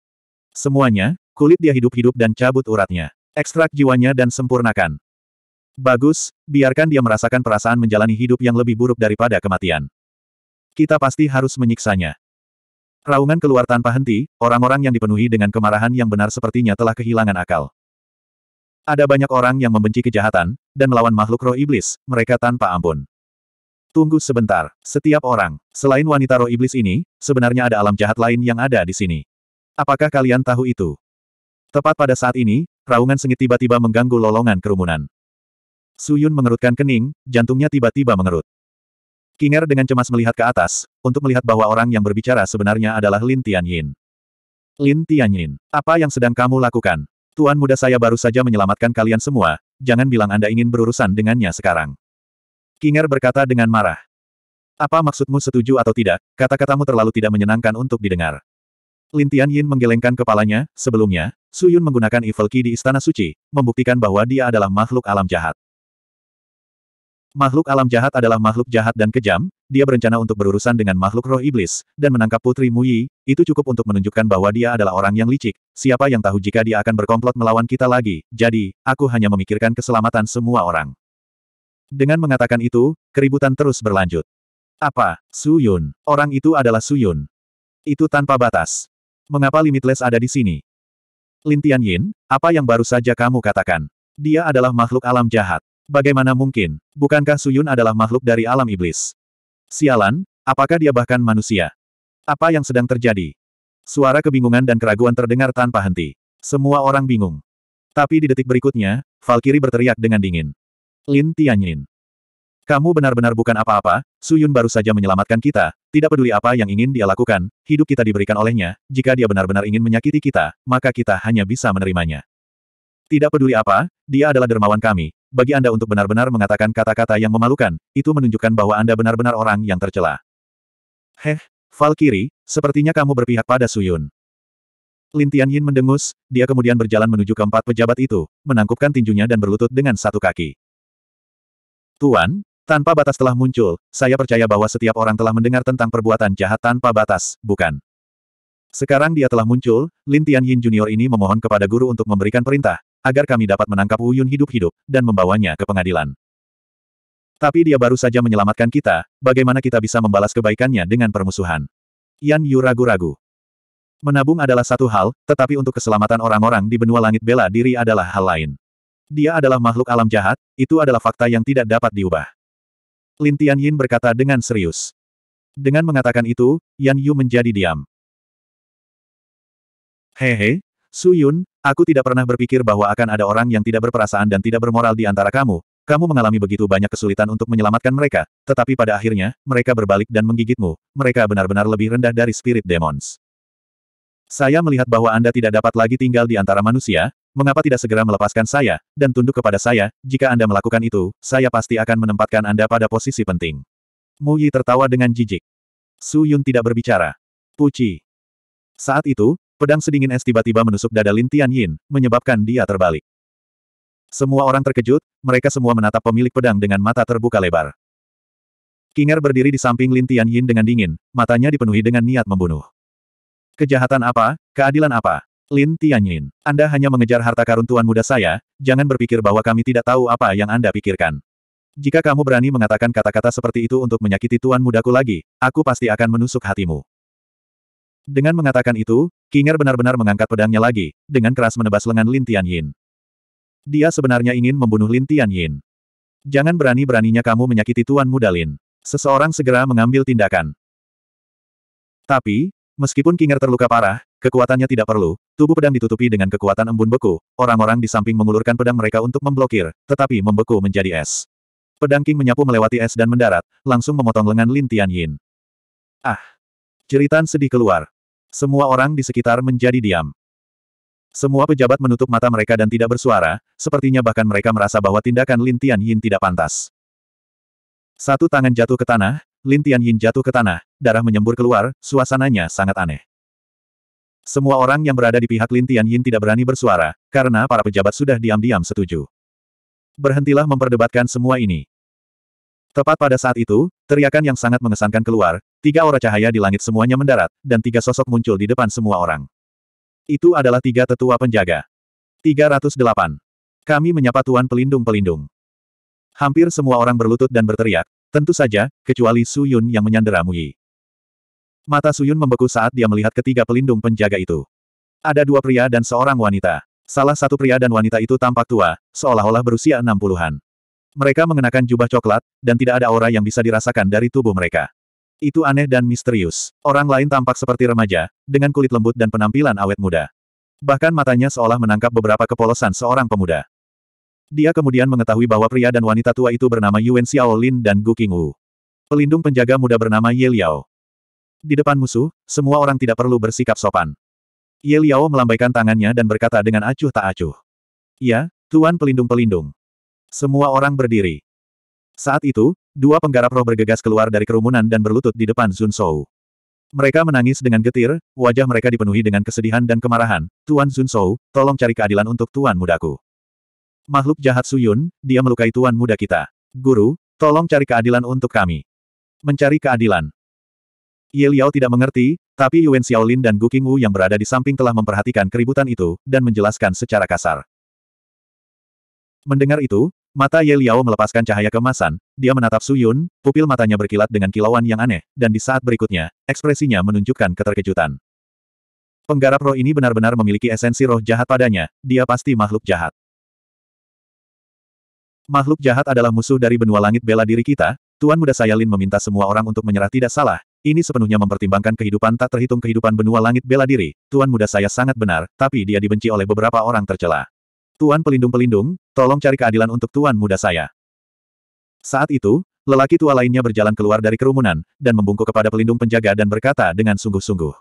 Speaker 1: Semuanya, kulit dia hidup-hidup dan cabut uratnya. Ekstrak jiwanya dan sempurnakan. Bagus, biarkan dia merasakan perasaan menjalani hidup yang lebih buruk daripada kematian. Kita pasti harus menyiksanya. Raungan keluar tanpa henti, orang-orang yang dipenuhi dengan kemarahan yang benar sepertinya telah kehilangan akal. Ada banyak orang yang membenci kejahatan, dan melawan makhluk roh iblis, mereka tanpa ampun. Tunggu sebentar, setiap orang, selain wanita roh iblis ini, sebenarnya ada alam jahat lain yang ada di sini. Apakah kalian tahu itu? Tepat pada saat ini, raungan sengit tiba-tiba mengganggu lolongan kerumunan. Suyun mengerutkan kening, jantungnya tiba-tiba mengerut. Kinger dengan cemas melihat ke atas, untuk melihat bahwa orang yang berbicara sebenarnya adalah Lin Tianyin. Lin Tianyin, apa yang sedang kamu lakukan? Tuan muda saya baru saja menyelamatkan kalian semua, jangan bilang Anda ingin berurusan dengannya sekarang. Kinger berkata dengan marah. Apa maksudmu setuju atau tidak, kata-katamu terlalu tidak menyenangkan untuk didengar. Lin Tianyin menggelengkan kepalanya, sebelumnya, Suyun menggunakan Evil Key di Istana Suci, membuktikan bahwa dia adalah makhluk alam jahat. Makhluk alam jahat adalah makhluk jahat dan kejam, dia berencana untuk berurusan dengan makhluk roh iblis, dan menangkap Putri Muyi, itu cukup untuk menunjukkan bahwa dia adalah orang yang licik, siapa yang tahu jika dia akan berkomplot melawan kita lagi, jadi, aku hanya memikirkan keselamatan semua orang. Dengan mengatakan itu, keributan terus berlanjut. Apa, Su Yun? orang itu adalah Su Yun. Itu tanpa batas. Mengapa Limitless ada di sini? Lintian Yin, apa yang baru saja kamu katakan? Dia adalah makhluk alam jahat. Bagaimana mungkin? Bukankah Suyun adalah makhluk dari alam iblis? Sialan, apakah dia bahkan manusia? Apa yang sedang terjadi? Suara kebingungan dan keraguan terdengar tanpa henti. Semua orang bingung. Tapi di detik berikutnya, Valkyrie berteriak dengan dingin. Lin Tianyin. Kamu benar-benar bukan apa-apa, Suyun baru saja menyelamatkan kita, tidak peduli apa yang ingin dia lakukan, hidup kita diberikan olehnya, jika dia benar-benar ingin menyakiti kita, maka kita hanya bisa menerimanya. Tidak peduli apa, dia adalah dermawan kami. Bagi Anda untuk benar-benar mengatakan kata-kata yang memalukan, itu menunjukkan bahwa Anda benar-benar orang yang tercela. Heh, Valkyrie, sepertinya kamu berpihak pada Suyun. Lin Tianyin mendengus, dia kemudian berjalan menuju keempat pejabat itu, menangkupkan tinjunya dan berlutut dengan satu kaki. Tuan, tanpa batas telah muncul, saya percaya bahwa setiap orang telah mendengar tentang perbuatan jahat tanpa batas, bukan? Sekarang dia telah muncul, Lin Tianyin Junior ini memohon kepada guru untuk memberikan perintah, agar kami dapat menangkap Wu Yun hidup-hidup, dan membawanya ke pengadilan. Tapi dia baru saja menyelamatkan kita, bagaimana kita bisa membalas kebaikannya dengan permusuhan? Yan Yu ragu-ragu. Menabung adalah satu hal, tetapi untuk keselamatan orang-orang di benua langit bela diri adalah hal lain. Dia adalah makhluk alam jahat, itu adalah fakta yang tidak dapat diubah. Lin Tian Yin berkata dengan serius. Dengan mengatakan itu, Yan Yu menjadi diam. Hehe, Su Yun, aku tidak pernah berpikir bahwa akan ada orang yang tidak berperasaan dan tidak bermoral di antara kamu. Kamu mengalami begitu banyak kesulitan untuk menyelamatkan mereka, tetapi pada akhirnya, mereka berbalik dan menggigitmu. Mereka benar-benar lebih rendah dari spirit demons. Saya melihat bahwa Anda tidak dapat lagi tinggal di antara manusia, mengapa tidak segera melepaskan saya, dan tunduk kepada saya, jika Anda melakukan itu, saya pasti akan menempatkan Anda pada posisi penting. Mu Yi tertawa dengan jijik. Su Yun tidak berbicara. Puci. Saat itu, Pedang sedingin es tiba-tiba menusuk dada Lin Tianyin, menyebabkan dia terbalik. Semua orang terkejut, mereka semua menatap pemilik pedang dengan mata terbuka lebar. Kinger berdiri di samping Lin Tianyin dengan dingin, matanya dipenuhi dengan niat membunuh. Kejahatan apa? Keadilan apa? Lin Tianyin, Anda hanya mengejar harta karun tuan muda saya, jangan berpikir bahwa kami tidak tahu apa yang Anda pikirkan. Jika kamu berani mengatakan kata-kata seperti itu untuk menyakiti tuan mudaku lagi, aku pasti akan menusuk hatimu. Dengan mengatakan itu, Kinger benar-benar mengangkat pedangnya lagi, dengan keras menebas lengan Lin Tianyin. Dia sebenarnya ingin membunuh Lin Tianyin. Jangan berani-beraninya kamu menyakiti Tuan Muda Lin. Seseorang segera mengambil tindakan. Tapi, meskipun Kinger terluka parah, kekuatannya tidak perlu, tubuh pedang ditutupi dengan kekuatan embun beku, orang-orang di samping mengulurkan pedang mereka untuk memblokir, tetapi membeku menjadi es. Pedang King menyapu melewati es dan mendarat, langsung memotong lengan Lin Tianyin. Ah! Jeritan sedih keluar. Semua orang di sekitar menjadi diam. Semua pejabat menutup mata mereka dan tidak bersuara, sepertinya bahkan mereka merasa bahwa tindakan Lin Tian Yin tidak pantas. Satu tangan jatuh ke tanah, Lin Tian Yin jatuh ke tanah, darah menyembur keluar, suasananya sangat aneh. Semua orang yang berada di pihak Lin Tian Yin tidak berani bersuara, karena para pejabat sudah diam-diam setuju. Berhentilah memperdebatkan semua ini. Tepat pada saat itu, teriakan yang sangat mengesankan keluar, tiga aura cahaya di langit semuanya mendarat, dan tiga sosok muncul di depan semua orang. Itu adalah tiga tetua penjaga. 308. Kami menyapa Tuan Pelindung-Pelindung. Hampir semua orang berlutut dan berteriak, tentu saja, kecuali Su Yun yang menyandera Muyi. Mata Su Yun membeku saat dia melihat ketiga pelindung penjaga itu. Ada dua pria dan seorang wanita. Salah satu pria dan wanita itu tampak tua, seolah-olah berusia enam puluhan. Mereka mengenakan jubah coklat, dan tidak ada aura yang bisa dirasakan dari tubuh mereka. Itu aneh dan misterius. Orang lain tampak seperti remaja, dengan kulit lembut dan penampilan awet muda. Bahkan matanya seolah menangkap beberapa kepolosan seorang pemuda. Dia kemudian mengetahui bahwa pria dan wanita tua itu bernama Yuan Xiaolin dan Gu Qingwu. Pelindung penjaga muda bernama Ye Liao. Di depan musuh, semua orang tidak perlu bersikap sopan. Ye Liao melambaikan tangannya dan berkata dengan acuh tak acuh. Ya, Tuan Pelindung-Pelindung. Semua orang berdiri. Saat itu, dua penggarap roh bergegas keluar dari kerumunan dan berlutut di depan Zun Shou. Mereka menangis dengan getir, wajah mereka dipenuhi dengan kesedihan dan kemarahan. Tuan Zun Shou, tolong cari keadilan untuk tuan mudaku. Makhluk jahat Suyun, dia melukai tuan muda kita. Guru, tolong cari keadilan untuk kami. Mencari keadilan. Ye Liao tidak mengerti, tapi Yuan Xiaolin dan Gu Qingwu yang berada di samping telah memperhatikan keributan itu, dan menjelaskan secara kasar. Mendengar itu, mata Ye Liao melepaskan cahaya kemasan, dia menatap Su Yun, pupil matanya berkilat dengan kilauan yang aneh, dan di saat berikutnya, ekspresinya menunjukkan keterkejutan. Penggarap roh ini benar-benar memiliki esensi roh jahat padanya, dia pasti makhluk jahat. Makhluk jahat adalah musuh dari benua langit bela diri kita, Tuan Muda Sayalin meminta semua orang untuk menyerah tidak salah, ini sepenuhnya mempertimbangkan kehidupan tak terhitung kehidupan benua langit bela diri, Tuan Muda saya sangat benar, tapi dia dibenci oleh beberapa orang tercela. Tuan pelindung-pelindung, tolong cari keadilan untuk tuan muda saya. Saat itu, lelaki tua lainnya berjalan keluar dari kerumunan, dan membungkuk kepada pelindung penjaga dan berkata dengan sungguh-sungguh.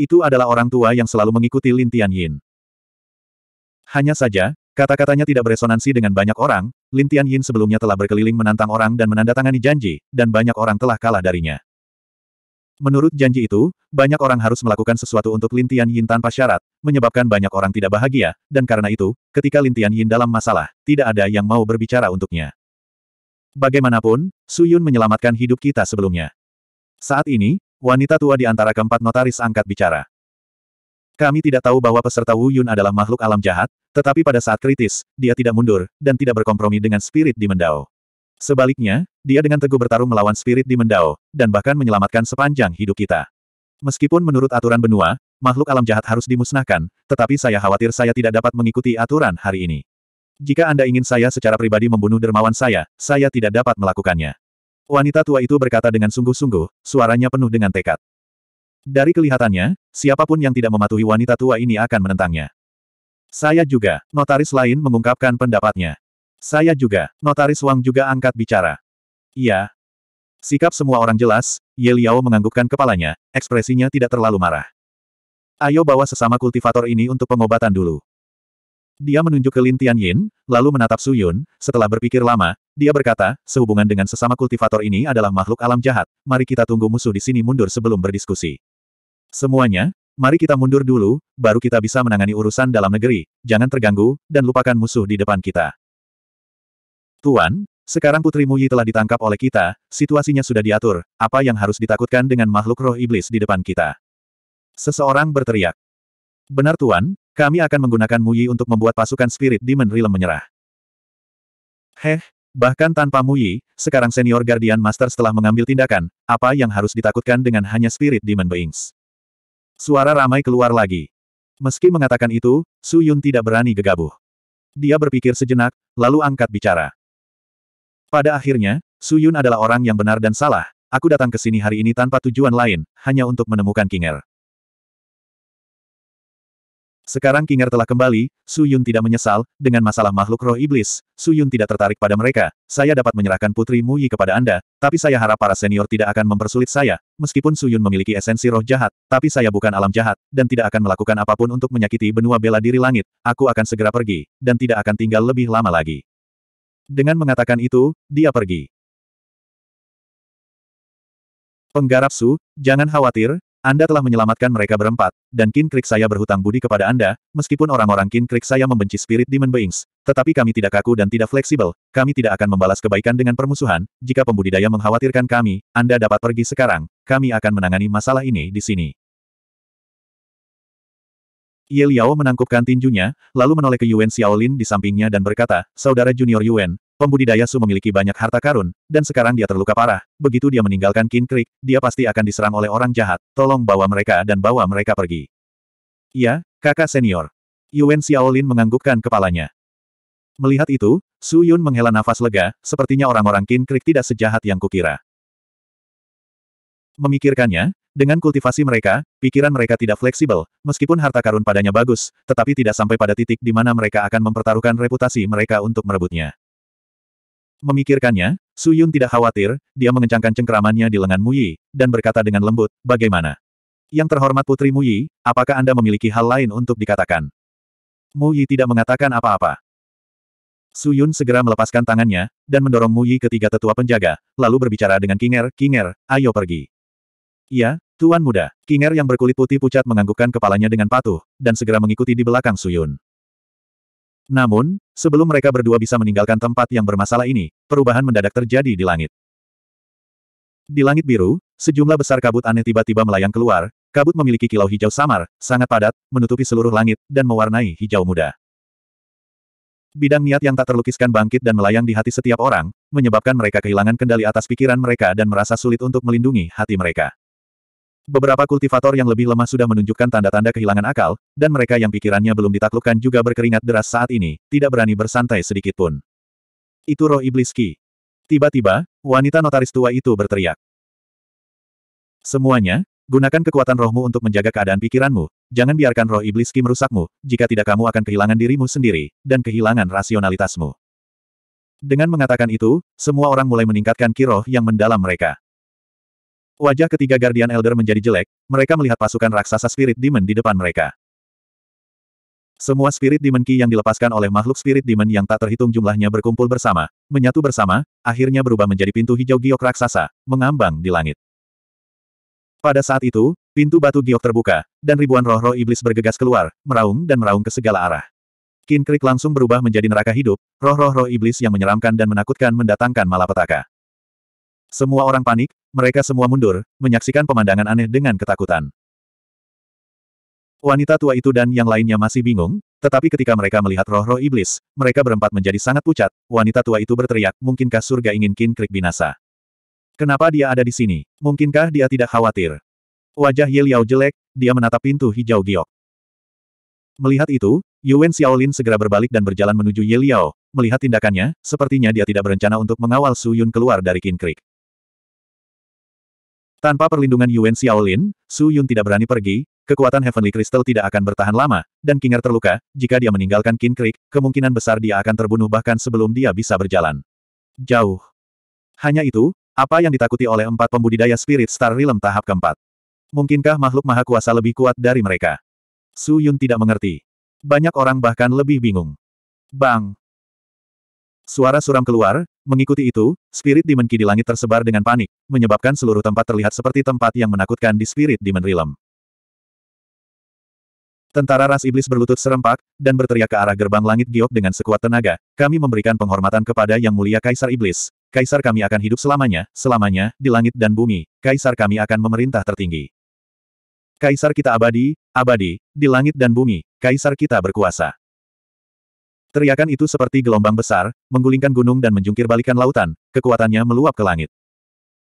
Speaker 1: Itu adalah orang tua yang selalu mengikuti Lin Tianyin. Hanya saja, kata-katanya tidak beresonansi dengan banyak orang, Lin Tianyin sebelumnya telah berkeliling menantang orang dan menandatangani janji, dan banyak orang telah kalah darinya. Menurut janji itu, banyak orang harus melakukan sesuatu untuk Lintian Yin tanpa syarat, menyebabkan banyak orang tidak bahagia, dan karena itu, ketika Lintian Yin dalam masalah, tidak ada yang mau berbicara untuknya. Bagaimanapun, Su Yun menyelamatkan hidup kita sebelumnya. Saat ini, wanita tua di antara keempat notaris angkat bicara. Kami tidak tahu bahwa peserta Wu Yun adalah makhluk alam jahat, tetapi pada saat kritis, dia tidak mundur, dan tidak berkompromi dengan spirit di Mendao. Sebaliknya, dia dengan teguh bertarung melawan spirit di Mendao, dan bahkan menyelamatkan sepanjang hidup kita. Meskipun menurut aturan benua, makhluk alam jahat harus dimusnahkan, tetapi saya khawatir saya tidak dapat mengikuti aturan hari ini. Jika Anda ingin saya secara pribadi membunuh dermawan saya, saya tidak dapat melakukannya. Wanita tua itu berkata dengan sungguh-sungguh, suaranya penuh dengan tekad. Dari kelihatannya, siapapun yang tidak mematuhi wanita tua ini akan menentangnya. Saya juga, notaris lain mengungkapkan pendapatnya. Saya juga, notaris Wang juga angkat bicara. Iya. Sikap semua orang jelas, Ye Liao menganggukkan kepalanya, ekspresinya tidak terlalu marah. Ayo bawa sesama kultivator ini untuk pengobatan dulu. Dia menunjuk ke Lin Tianyin, lalu menatap Su Yun, setelah berpikir lama, dia berkata, sehubungan dengan sesama kultivator ini adalah makhluk alam jahat, mari kita tunggu musuh di sini mundur sebelum berdiskusi. Semuanya, mari kita mundur dulu, baru kita bisa menangani urusan dalam negeri, jangan terganggu, dan lupakan musuh di depan kita. Tuan, sekarang Putri Muyi telah ditangkap oleh kita, situasinya sudah diatur, apa yang harus ditakutkan dengan makhluk roh iblis di depan kita? Seseorang berteriak. Benar Tuan, kami akan menggunakan Muyi untuk membuat pasukan spirit Demon Realm menyerah. Heh, bahkan tanpa Muyi, sekarang senior Guardian Master setelah mengambil tindakan, apa yang harus ditakutkan dengan hanya spirit Demon Beings? Suara ramai keluar lagi. Meski mengatakan itu, Su Yun tidak berani gegabah. Dia berpikir sejenak, lalu angkat bicara. Pada akhirnya, Suyun adalah orang yang benar dan salah, aku datang ke sini hari ini tanpa tujuan lain, hanya untuk menemukan Kinger. Sekarang Kinger telah kembali, Suyun tidak menyesal, dengan masalah makhluk roh iblis, Suyun tidak tertarik pada mereka, saya dapat menyerahkan Putri Muyi kepada Anda, tapi saya harap para senior tidak akan mempersulit saya, meskipun Suyun memiliki esensi roh jahat, tapi saya bukan alam jahat, dan tidak akan melakukan apapun untuk menyakiti benua bela diri langit, aku akan segera pergi, dan tidak akan tinggal lebih lama lagi. Dengan mengatakan itu, dia pergi. Penggarap Su, jangan khawatir, Anda telah menyelamatkan mereka berempat, dan Kin Krik saya berhutang budi kepada Anda, meskipun orang-orang Kin Krik saya membenci spirit Demon Beings, tetapi kami tidak kaku dan tidak fleksibel, kami tidak akan membalas kebaikan dengan permusuhan, jika pembudidaya mengkhawatirkan kami, Anda dapat pergi sekarang, kami akan menangani masalah ini di sini. Ye Liao menangkupkan tinjunya, lalu menoleh ke Yuan Xiaolin di sampingnya dan berkata, Saudara Junior Yuan, pembudidaya Su memiliki banyak harta karun, dan sekarang dia terluka parah. Begitu dia meninggalkan Kin Creek, dia pasti akan diserang oleh orang jahat. Tolong bawa mereka dan bawa mereka pergi. Ya, kakak senior. Yuan Xiaolin menganggukkan kepalanya. Melihat itu, Su Yun menghela nafas lega, sepertinya orang-orang Kin Creek tidak sejahat yang kukira. Memikirkannya, dengan kultivasi mereka, pikiran mereka tidak fleksibel, meskipun harta karun padanya bagus, tetapi tidak sampai pada titik di mana mereka akan mempertaruhkan reputasi mereka untuk merebutnya. Memikirkannya, Su Yun tidak khawatir, dia mengencangkan cengkeramannya di lengan Mu Yi dan berkata dengan lembut, bagaimana? Yang terhormat Putri Mu Yi, apakah Anda memiliki hal lain untuk dikatakan? Mu Yi tidak mengatakan apa-apa. Su Yun segera melepaskan tangannya, dan mendorong Mu Yi ke tiga tetua penjaga, lalu berbicara dengan Kinger, Kinger, ayo pergi. Iya, Tuan Muda. Kinger yang berkulit putih pucat menganggukkan kepalanya dengan patuh, dan segera mengikuti di belakang Suyun. Namun, sebelum mereka berdua bisa meninggalkan tempat yang bermasalah ini, perubahan mendadak terjadi di langit. Di langit biru, sejumlah besar kabut aneh tiba-tiba melayang keluar, kabut memiliki kilau hijau samar, sangat padat, menutupi seluruh langit, dan mewarnai hijau muda. Bidang niat yang tak terlukiskan bangkit dan melayang di hati setiap orang, menyebabkan mereka kehilangan kendali atas pikiran mereka dan merasa sulit untuk melindungi hati mereka. Beberapa kultivator yang lebih lemah sudah menunjukkan tanda-tanda kehilangan akal, dan mereka yang pikirannya belum ditaklukkan juga berkeringat deras saat ini, tidak berani bersantai sedikit pun. Itu roh iblis Ki. Tiba-tiba, wanita notaris tua itu berteriak. Semuanya, gunakan kekuatan rohmu untuk menjaga keadaan pikiranmu, jangan biarkan roh iblis Ki merusakmu, jika tidak kamu akan kehilangan dirimu sendiri, dan kehilangan rasionalitasmu. Dengan mengatakan itu, semua orang mulai meningkatkan kiroh yang mendalam mereka. Wajah ketiga Guardian Elder menjadi jelek, mereka melihat pasukan raksasa Spirit Demon di depan mereka. Semua Spirit Demon Ki yang dilepaskan oleh makhluk Spirit Demon yang tak terhitung jumlahnya berkumpul bersama, menyatu bersama, akhirnya berubah menjadi pintu hijau giok raksasa, mengambang di langit. Pada saat itu, pintu batu giok terbuka, dan ribuan roh-roh iblis bergegas keluar, meraung dan meraung ke segala arah. Kinkrik langsung berubah menjadi neraka hidup, roh-roh roh iblis yang menyeramkan dan menakutkan mendatangkan malapetaka. Semua orang panik, mereka semua mundur, menyaksikan pemandangan aneh dengan ketakutan. Wanita tua itu dan yang lainnya masih bingung, tetapi ketika mereka melihat roh-roh iblis, mereka berempat menjadi sangat pucat, wanita tua itu berteriak, mungkinkah surga ingin Kin Krik binasa? Kenapa dia ada di sini? Mungkinkah dia tidak khawatir? Wajah Ye Liao jelek, dia menatap pintu hijau giok. Melihat itu, Yuan Xiaolin segera berbalik dan berjalan menuju Ye Liao. Melihat tindakannya, sepertinya dia tidak berencana untuk mengawal Su Yun keluar dari Kin Krik. Tanpa perlindungan Yuan Xiaolin, Su Yun tidak berani pergi, kekuatan Heavenly Crystal tidak akan bertahan lama, dan Kinger terluka, jika dia meninggalkan Kin Creek, kemungkinan besar dia akan terbunuh bahkan sebelum dia bisa berjalan. Jauh. Hanya itu, apa yang ditakuti oleh empat pembudidaya Spirit Star Realm tahap keempat. Mungkinkah makhluk maha kuasa lebih kuat dari mereka? Su Yun tidak mengerti. Banyak orang bahkan lebih bingung. Bang! Suara suram keluar, mengikuti itu, spirit demon ki di langit tersebar dengan panik, menyebabkan seluruh tempat terlihat seperti tempat yang menakutkan di spirit demon realm. Tentara ras iblis berlutut serempak, dan berteriak ke arah gerbang langit giok dengan sekuat tenaga, kami memberikan penghormatan kepada Yang Mulia Kaisar Iblis. Kaisar kami akan hidup selamanya, selamanya, di langit dan bumi, Kaisar kami akan memerintah tertinggi. Kaisar kita abadi, abadi, di langit dan bumi, Kaisar kita berkuasa. Teriakan itu seperti gelombang besar, menggulingkan gunung dan menjungkir balikan lautan, kekuatannya meluap ke langit.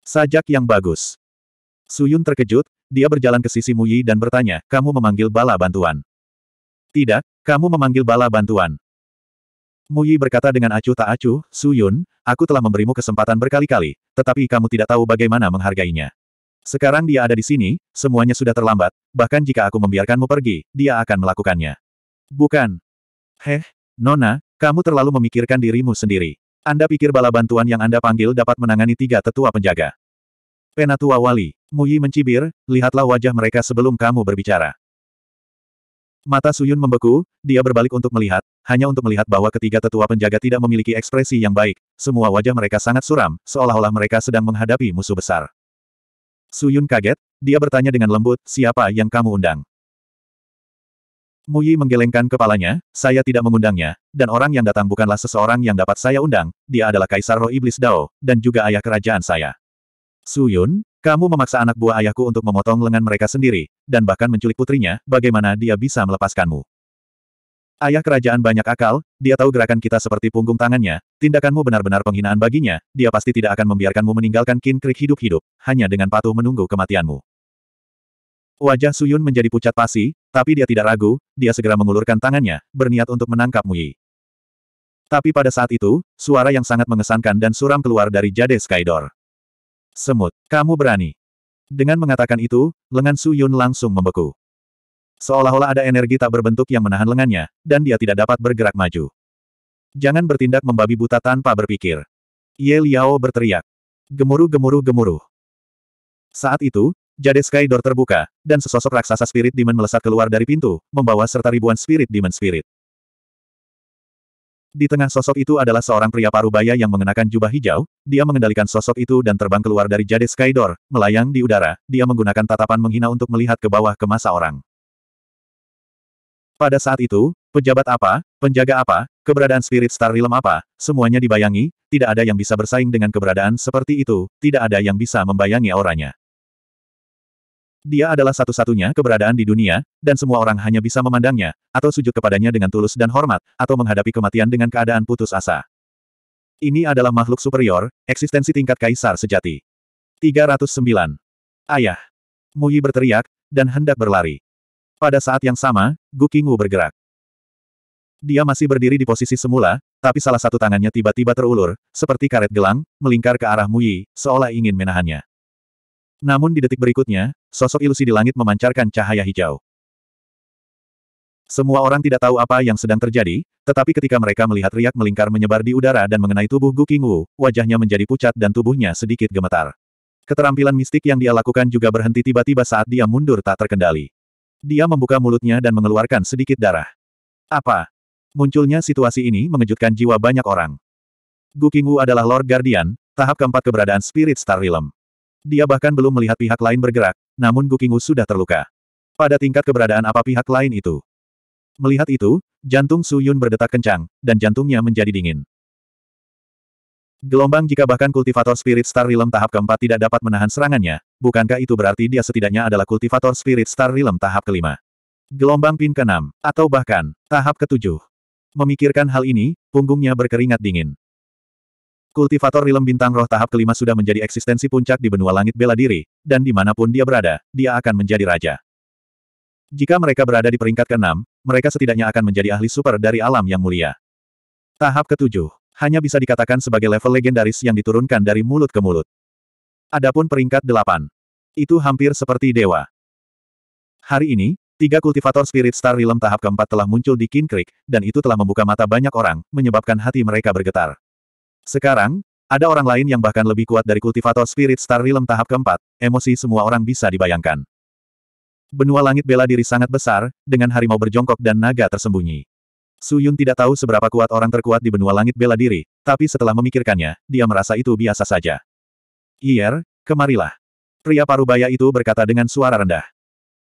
Speaker 1: Sajak yang bagus. Suyun terkejut, dia berjalan ke sisi Muyi dan bertanya, kamu memanggil bala bantuan. Tidak, kamu memanggil bala bantuan. Muyi berkata dengan acuh tak acuh, Suyun, aku telah memberimu kesempatan berkali-kali, tetapi kamu tidak tahu bagaimana menghargainya. Sekarang dia ada di sini, semuanya sudah terlambat, bahkan jika aku membiarkanmu pergi, dia akan melakukannya. Bukan. Heh, Nona, kamu terlalu memikirkan dirimu sendiri. Anda pikir bala bantuan yang Anda panggil dapat menangani tiga tetua penjaga. Penatua Wali, Muyi mencibir, lihatlah wajah mereka sebelum kamu berbicara. Mata Suyun membeku, dia berbalik untuk melihat, hanya untuk melihat bahwa ketiga tetua penjaga tidak memiliki ekspresi yang baik, semua wajah mereka sangat suram, seolah-olah mereka sedang menghadapi musuh besar. Suyun kaget, dia bertanya dengan lembut, siapa yang kamu undang? Muyi menggelengkan kepalanya, saya tidak mengundangnya, dan orang yang datang bukanlah seseorang yang dapat saya undang, dia adalah Kaisar Roh Iblis Dao, dan juga ayah kerajaan saya. Suyun, kamu memaksa anak buah ayahku untuk memotong lengan mereka sendiri, dan bahkan menculik putrinya, bagaimana dia bisa melepaskanmu? Ayah kerajaan banyak akal, dia tahu gerakan kita seperti punggung tangannya, tindakanmu benar-benar penghinaan baginya, dia pasti tidak akan membiarkanmu meninggalkan Kin Krik hidup-hidup, hanya dengan patuh menunggu kematianmu. Wajah Suyun menjadi pucat pasi, tapi dia tidak ragu, dia segera mengulurkan tangannya, berniat untuk menangkap Mui. Tapi pada saat itu, suara yang sangat mengesankan dan suram keluar dari jade Skydor. Semut, kamu berani. Dengan mengatakan itu, lengan Su Yun langsung membeku. Seolah-olah ada energi tak berbentuk yang menahan lengannya, dan dia tidak dapat bergerak maju. Jangan bertindak membabi buta tanpa berpikir. Ye Liao berteriak. Gemuruh gemuruh gemuruh. Saat itu, Jade Sky Door terbuka, dan sesosok raksasa Spirit Demon melesat keluar dari pintu, membawa serta ribuan Spirit Demon Spirit. Di tengah sosok itu adalah seorang pria parubaya yang mengenakan jubah hijau, dia mengendalikan sosok itu dan terbang keluar dari Jade Sky Door, melayang di udara, dia menggunakan tatapan menghina untuk melihat ke bawah ke masa orang. Pada saat itu, pejabat apa, penjaga apa, keberadaan Spirit Star Realm apa, semuanya dibayangi, tidak ada yang bisa bersaing dengan keberadaan seperti itu, tidak ada yang bisa membayangi auranya. Dia adalah satu-satunya keberadaan di dunia, dan semua orang hanya bisa memandangnya, atau sujud kepadanya dengan tulus dan hormat, atau menghadapi kematian dengan keadaan putus asa. Ini adalah makhluk superior, eksistensi tingkat kaisar sejati. 309. Ayah. Muyi berteriak, dan hendak berlari. Pada saat yang sama, Gu Wu bergerak. Dia masih berdiri di posisi semula, tapi salah satu tangannya tiba-tiba terulur, seperti karet gelang, melingkar ke arah Muyi, seolah ingin menahannya. Namun di detik berikutnya, sosok ilusi di langit memancarkan cahaya hijau. Semua orang tidak tahu apa yang sedang terjadi, tetapi ketika mereka melihat riak melingkar menyebar di udara dan mengenai tubuh Gu Qingwu, wajahnya menjadi pucat dan tubuhnya sedikit gemetar. Keterampilan mistik yang dia lakukan juga berhenti tiba-tiba saat dia mundur tak terkendali. Dia membuka mulutnya dan mengeluarkan sedikit darah. Apa? Munculnya situasi ini mengejutkan jiwa banyak orang. Gu Qingwu adalah Lord Guardian, tahap keempat keberadaan Spirit Star Realm. Dia bahkan belum melihat pihak lain bergerak, namun Gukingu sudah terluka. Pada tingkat keberadaan apa pihak lain itu? Melihat itu, jantung Su Yun berdetak kencang, dan jantungnya menjadi dingin. Gelombang jika bahkan kultivator Spirit Star Realm tahap keempat tidak dapat menahan serangannya, bukankah itu berarti dia setidaknya adalah kultivator Spirit Star Realm tahap kelima? Gelombang pin keenam, atau bahkan, tahap ketujuh. Memikirkan hal ini, punggungnya berkeringat dingin. Kultivator Rilem Bintang Roh tahap kelima sudah menjadi eksistensi puncak di benua langit bela diri, dan dimanapun dia berada, dia akan menjadi raja. Jika mereka berada di peringkat keenam, mereka setidaknya akan menjadi ahli super dari alam yang mulia. Tahap ketujuh, hanya bisa dikatakan sebagai level legendaris yang diturunkan dari mulut ke mulut. Adapun peringkat delapan, itu hampir seperti dewa. Hari ini, tiga kultivator Spirit Star Rilem tahap keempat telah muncul di King Creek, dan itu telah membuka mata banyak orang, menyebabkan hati mereka bergetar. Sekarang, ada orang lain yang bahkan lebih kuat dari kultivator Spirit Star Realm tahap keempat, emosi semua orang bisa dibayangkan. Benua langit bela diri sangat besar, dengan harimau berjongkok dan naga tersembunyi. Su Yun tidak tahu seberapa kuat orang terkuat di benua langit bela diri, tapi setelah memikirkannya, dia merasa itu biasa saja. Iyer, kemarilah. Pria parubaya itu berkata dengan suara rendah.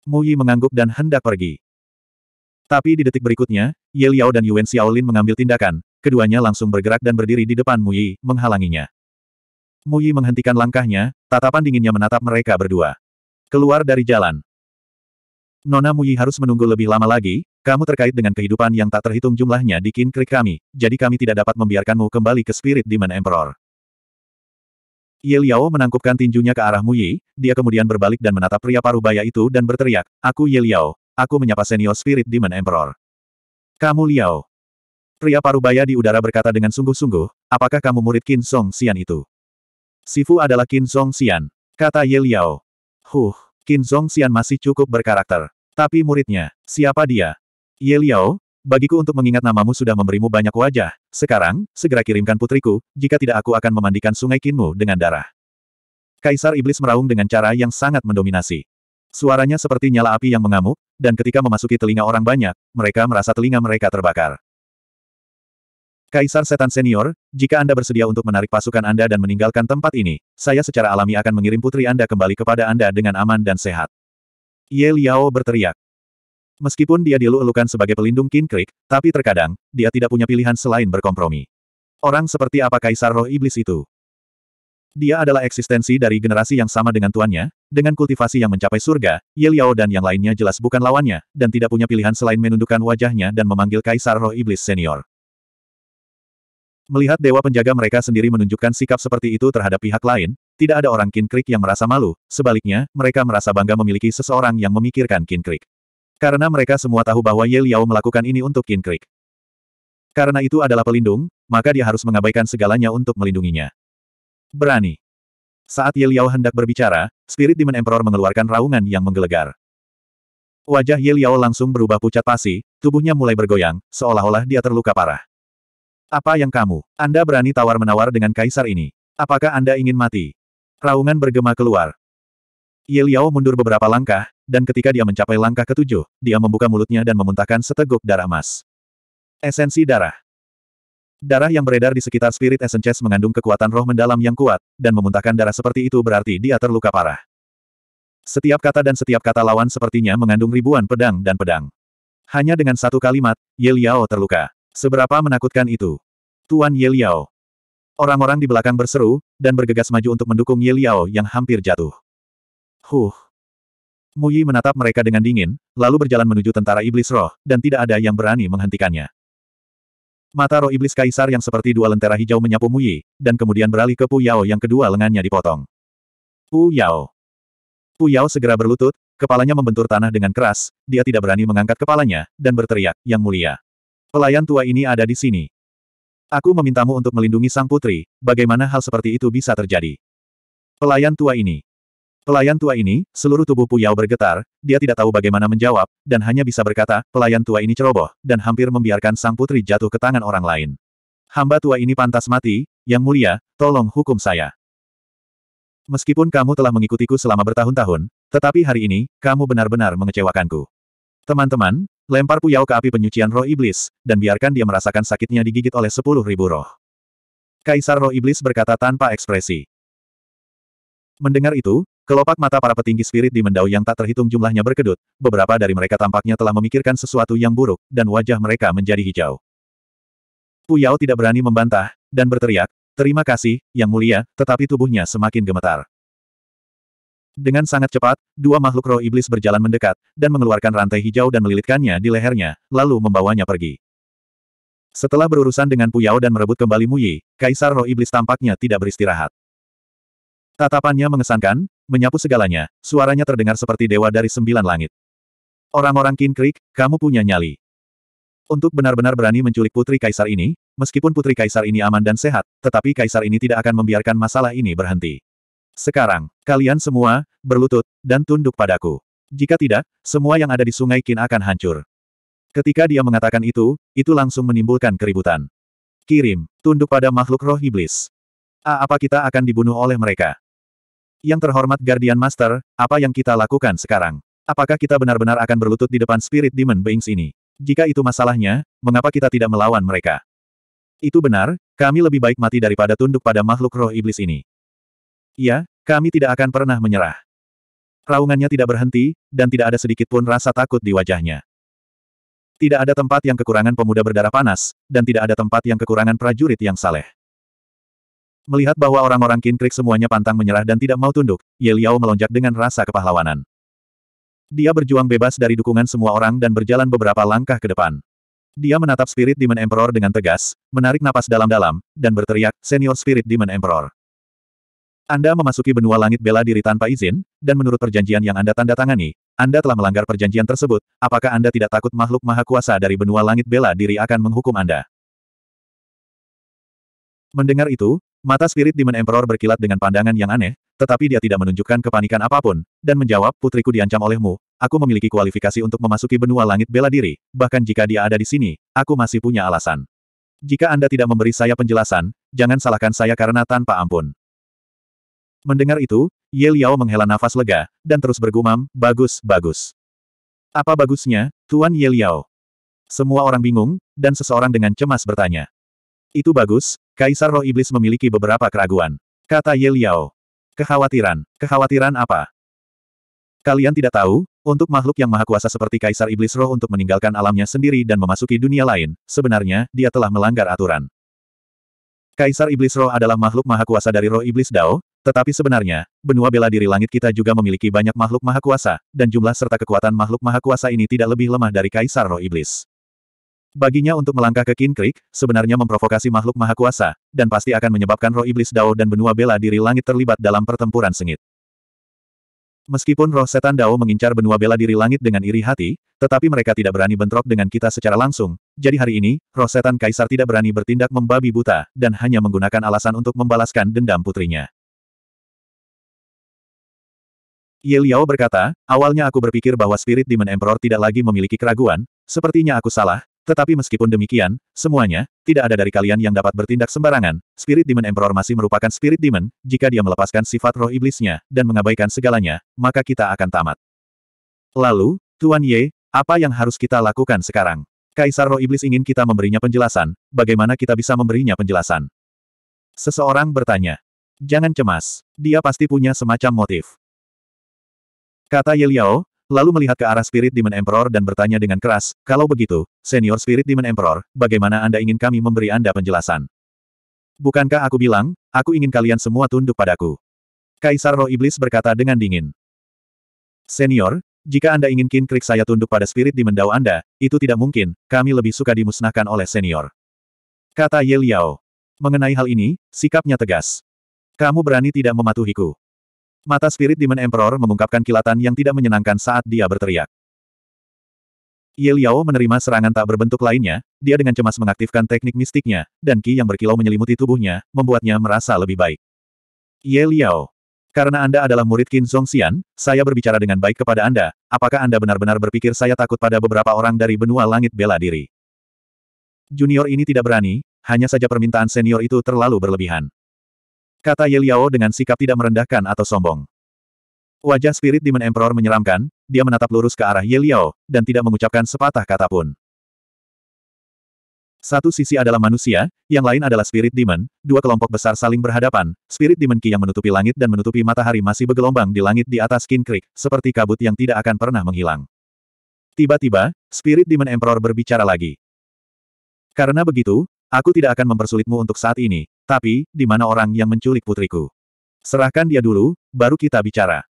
Speaker 1: Muyi mengangguk dan hendak pergi. Tapi di detik berikutnya, Ye Liao dan Yuan Xiaolin mengambil tindakan, keduanya langsung bergerak dan berdiri di depan Muyi, menghalanginya. Muyi menghentikan langkahnya, tatapan dinginnya menatap mereka berdua. Keluar dari jalan. Nona Muyi harus menunggu lebih lama lagi, kamu terkait dengan kehidupan yang tak terhitung jumlahnya di Kin Creek kami, jadi kami tidak dapat membiarkanmu kembali ke Spirit Demon Emperor. Ye Liao menangkupkan tinjunya ke arah Muyi, dia kemudian berbalik dan menatap pria parubaya itu dan berteriak, Aku Ye Liao, aku menyapa senior Spirit Demon Emperor. Kamu Liao. Pria parubaya di udara berkata dengan sungguh-sungguh, apakah kamu murid Qin Song Xian itu? Sifu adalah Qin Song Xian, kata Ye Liao. Huh, Qin Song Xian masih cukup berkarakter. Tapi muridnya, siapa dia? Ye Liao, bagiku untuk mengingat namamu sudah memberimu banyak wajah, sekarang, segera kirimkan putriku, jika tidak aku akan memandikan sungai Kinmu dengan darah. Kaisar Iblis meraung dengan cara yang sangat mendominasi. Suaranya seperti nyala api yang mengamuk, dan ketika memasuki telinga orang banyak, mereka merasa telinga mereka terbakar. Kaisar Setan Senior, jika Anda bersedia untuk menarik pasukan Anda dan meninggalkan tempat ini, saya secara alami akan mengirim putri Anda kembali kepada Anda dengan aman dan sehat. Ye Liao berteriak. Meskipun dia dielu sebagai pelindung King Creek, tapi terkadang, dia tidak punya pilihan selain berkompromi. Orang seperti apa Kaisar Roh Iblis itu? Dia adalah eksistensi dari generasi yang sama dengan tuannya, dengan kultivasi yang mencapai surga, Ye Liao dan yang lainnya jelas bukan lawannya, dan tidak punya pilihan selain menundukkan wajahnya dan memanggil Kaisar Roh Iblis Senior. Melihat dewa penjaga mereka sendiri menunjukkan sikap seperti itu terhadap pihak lain, tidak ada orang Kinkrik yang merasa malu, sebaliknya, mereka merasa bangga memiliki seseorang yang memikirkan Kinkrik. Karena mereka semua tahu bahwa Ye Liao melakukan ini untuk Kinkrik. Karena itu adalah pelindung, maka dia harus mengabaikan segalanya untuk melindunginya. Berani. Saat Ye Liao hendak berbicara, Spirit Demon Emperor mengeluarkan raungan yang menggelegar. Wajah Ye Liao langsung berubah pucat pasi, tubuhnya mulai bergoyang, seolah-olah dia terluka parah. Apa yang kamu? Anda berani tawar-menawar dengan kaisar ini. Apakah Anda ingin mati? Raungan bergema keluar. Ye Liao mundur beberapa langkah, dan ketika dia mencapai langkah ketujuh, dia membuka mulutnya dan memuntahkan seteguk darah emas. Esensi darah. Darah yang beredar di sekitar spirit essences mengandung kekuatan roh mendalam yang kuat, dan memuntahkan darah seperti itu berarti dia terluka parah. Setiap kata dan setiap kata lawan sepertinya mengandung ribuan pedang dan pedang. Hanya dengan satu kalimat, Ye Liao terluka. Seberapa menakutkan itu? Tuan Ye Liao. Orang-orang di belakang berseru, dan bergegas maju untuk mendukung Ye Liao yang hampir jatuh. Huh. Yi menatap mereka dengan dingin, lalu berjalan menuju tentara iblis roh, dan tidak ada yang berani menghentikannya. Mata roh iblis kaisar yang seperti dua lentera hijau menyapu Mu Yi, dan kemudian beralih ke Pu Yao yang kedua lengannya dipotong. Pu Yao. Pu Yao segera berlutut, kepalanya membentur tanah dengan keras, dia tidak berani mengangkat kepalanya, dan berteriak, Yang Mulia. Pelayan tua ini ada di sini. Aku memintamu untuk melindungi sang putri, bagaimana hal seperti itu bisa terjadi? Pelayan tua ini. Pelayan tua ini, seluruh tubuh Puyao bergetar, dia tidak tahu bagaimana menjawab, dan hanya bisa berkata, pelayan tua ini ceroboh, dan hampir membiarkan sang putri jatuh ke tangan orang lain. Hamba tua ini pantas mati, yang mulia, tolong hukum saya. Meskipun kamu telah mengikutiku selama bertahun-tahun, tetapi hari ini, kamu benar-benar mengecewakanku. Teman-teman, Lempar puyau ke api penyucian roh iblis, dan biarkan dia merasakan sakitnya digigit oleh sepuluh ribu roh. Kaisar roh iblis berkata tanpa ekspresi. Mendengar itu, kelopak mata para petinggi spirit di Mendau yang tak terhitung jumlahnya berkedut, beberapa dari mereka tampaknya telah memikirkan sesuatu yang buruk, dan wajah mereka menjadi hijau. Puyao tidak berani membantah, dan berteriak, terima kasih, yang mulia, tetapi tubuhnya semakin gemetar. Dengan sangat cepat, dua makhluk roh iblis berjalan mendekat, dan mengeluarkan rantai hijau dan melilitkannya di lehernya, lalu membawanya pergi. Setelah berurusan dengan Puyao dan merebut kembali Muyi, Kaisar roh iblis tampaknya tidak beristirahat. Tatapannya mengesankan, menyapu segalanya, suaranya terdengar seperti dewa dari sembilan langit. Orang-orang Kin Creek, kamu punya nyali. Untuk benar-benar berani menculik putri kaisar ini, meskipun putri kaisar ini aman dan sehat, tetapi kaisar ini tidak akan membiarkan masalah ini berhenti. Sekarang, kalian semua, berlutut, dan tunduk padaku. Jika tidak, semua yang ada di sungai Kin akan hancur. Ketika dia mengatakan itu, itu langsung menimbulkan keributan. Kirim, tunduk pada makhluk roh iblis. A, apa kita akan dibunuh oleh mereka? Yang terhormat Guardian Master, apa yang kita lakukan sekarang? Apakah kita benar-benar akan berlutut di depan Spirit Demon Beings ini? Jika itu masalahnya, mengapa kita tidak melawan mereka? Itu benar, kami lebih baik mati daripada tunduk pada makhluk roh iblis ini. Iya, kami tidak akan pernah menyerah. Raungannya tidak berhenti, dan tidak ada sedikit pun rasa takut di wajahnya. Tidak ada tempat yang kekurangan pemuda berdarah panas, dan tidak ada tempat yang kekurangan prajurit yang saleh. Melihat bahwa orang-orang Kinkrik semuanya pantang menyerah dan tidak mau tunduk, Ye Liao melonjak dengan rasa kepahlawanan. Dia berjuang bebas dari dukungan semua orang dan berjalan beberapa langkah ke depan. Dia menatap Spirit Demon Emperor dengan tegas, menarik napas dalam-dalam, dan berteriak, Senior Spirit Demon Emperor. Anda memasuki benua langit bela diri tanpa izin, dan menurut perjanjian yang Anda tanda tangani, Anda telah melanggar perjanjian tersebut, apakah Anda tidak takut makhluk maha kuasa dari benua langit bela diri akan menghukum Anda? Mendengar itu, mata spirit Demon Emperor berkilat dengan pandangan yang aneh, tetapi dia tidak menunjukkan kepanikan apapun, dan menjawab, putriku diancam olehmu, aku memiliki kualifikasi untuk memasuki benua langit bela diri, bahkan jika dia ada di sini, aku masih punya alasan. Jika Anda tidak memberi saya penjelasan, jangan salahkan saya karena tanpa ampun. Mendengar itu, Ye Liao menghela nafas lega, dan terus bergumam, bagus, bagus. Apa bagusnya, Tuan Ye Liao? Semua orang bingung, dan seseorang dengan cemas bertanya. Itu bagus, Kaisar Roh Iblis memiliki beberapa keraguan. Kata Ye Liao. Kekhawatiran, kekhawatiran apa? Kalian tidak tahu, untuk makhluk yang maha kuasa seperti Kaisar Iblis Roh untuk meninggalkan alamnya sendiri dan memasuki dunia lain, sebenarnya, dia telah melanggar aturan. Kaisar Iblis Roh adalah makhluk maha kuasa dari roh Iblis Dao, tetapi sebenarnya, benua bela diri langit kita juga memiliki banyak makhluk maha kuasa, dan jumlah serta kekuatan makhluk maha kuasa ini tidak lebih lemah dari Kaisar Roh Iblis. Baginya untuk melangkah ke Kin Creek, sebenarnya memprovokasi makhluk maha kuasa, dan pasti akan menyebabkan roh iblis Dao dan benua bela diri langit terlibat dalam pertempuran sengit. Meskipun roh setan Dao mengincar benua bela diri langit dengan iri hati, tetapi mereka tidak berani bentrok dengan kita secara langsung, jadi hari ini, roh setan Kaisar tidak berani bertindak membabi buta, dan hanya menggunakan alasan untuk membalaskan dendam putrinya. Ye Liao berkata, awalnya aku berpikir bahwa Spirit Demon Emperor tidak lagi memiliki keraguan, sepertinya aku salah, tetapi meskipun demikian, semuanya, tidak ada dari kalian yang dapat bertindak sembarangan, Spirit Demon Emperor masih merupakan Spirit Demon, jika dia melepaskan sifat roh iblisnya, dan mengabaikan segalanya, maka kita akan tamat. Lalu, Tuan Ye, apa yang harus kita lakukan sekarang? Kaisar Roh Iblis ingin kita memberinya penjelasan, bagaimana kita bisa memberinya penjelasan? Seseorang bertanya. Jangan cemas, dia pasti punya semacam motif. Kata Ye Liao, lalu melihat ke arah Spirit Demon Emperor dan bertanya dengan keras, kalau begitu, Senior Spirit Demon Emperor, bagaimana Anda ingin kami memberi Anda penjelasan? Bukankah aku bilang, aku ingin kalian semua tunduk padaku? Kaisar Roh Iblis berkata dengan dingin. Senior, jika Anda ingin Kin Krik saya tunduk pada Spirit Demon Dao Anda, itu tidak mungkin, kami lebih suka dimusnahkan oleh senior. Kata Ye Liao. Mengenai hal ini, sikapnya tegas. Kamu berani tidak mematuhiku. Mata Spirit Demon Emperor mengungkapkan kilatan yang tidak menyenangkan saat dia berteriak. Ye Liao menerima serangan tak berbentuk lainnya, dia dengan cemas mengaktifkan teknik mistiknya, dan Qi yang berkilau menyelimuti tubuhnya, membuatnya merasa lebih baik. Ye Liao, karena Anda adalah murid Qin Zongxian, saya berbicara dengan baik kepada Anda, apakah Anda benar-benar berpikir saya takut pada beberapa orang dari benua langit bela diri? Junior ini tidak berani, hanya saja permintaan senior itu terlalu berlebihan. Kata Ye Liao dengan sikap tidak merendahkan atau sombong. Wajah Spirit Demon Emperor menyeramkan, dia menatap lurus ke arah Ye Liao, dan tidak mengucapkan sepatah kata pun. Satu sisi adalah manusia, yang lain adalah Spirit Demon, dua kelompok besar saling berhadapan, Spirit Demon Ki yang menutupi langit dan menutupi matahari masih bergelombang di langit di atas King Creek, seperti kabut yang tidak akan pernah menghilang. Tiba-tiba, Spirit Demon Emperor berbicara lagi. Karena begitu, Aku tidak akan mempersulitmu untuk saat ini, tapi, di mana orang yang menculik putriku? Serahkan dia dulu, baru kita bicara.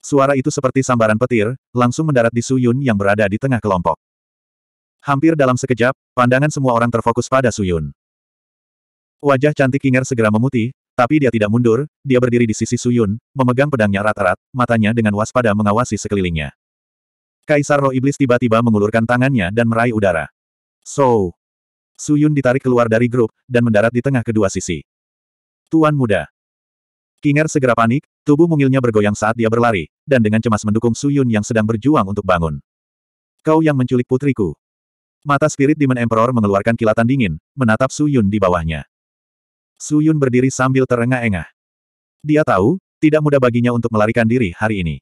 Speaker 1: Suara itu seperti sambaran petir, langsung mendarat di Suyun yang berada di tengah kelompok. Hampir dalam sekejap, pandangan semua orang terfokus pada Suyun. Wajah cantik Kinger segera memutih, tapi dia tidak mundur, dia berdiri di sisi Suyun, memegang pedangnya rat-rat, matanya dengan waspada mengawasi sekelilingnya. Kaisar roh iblis tiba-tiba mengulurkan tangannya dan meraih udara. So, Su Yun ditarik keluar dari grup, dan mendarat di tengah kedua sisi. Tuan muda. Kinger segera panik, tubuh mungilnya bergoyang saat dia berlari, dan dengan cemas mendukung Su Yun yang sedang berjuang untuk bangun. Kau yang menculik putriku. Mata Spirit Demon Emperor mengeluarkan kilatan dingin, menatap Su Yun di bawahnya. Su Yun berdiri sambil terengah-engah. Dia tahu, tidak mudah baginya untuk melarikan diri hari ini.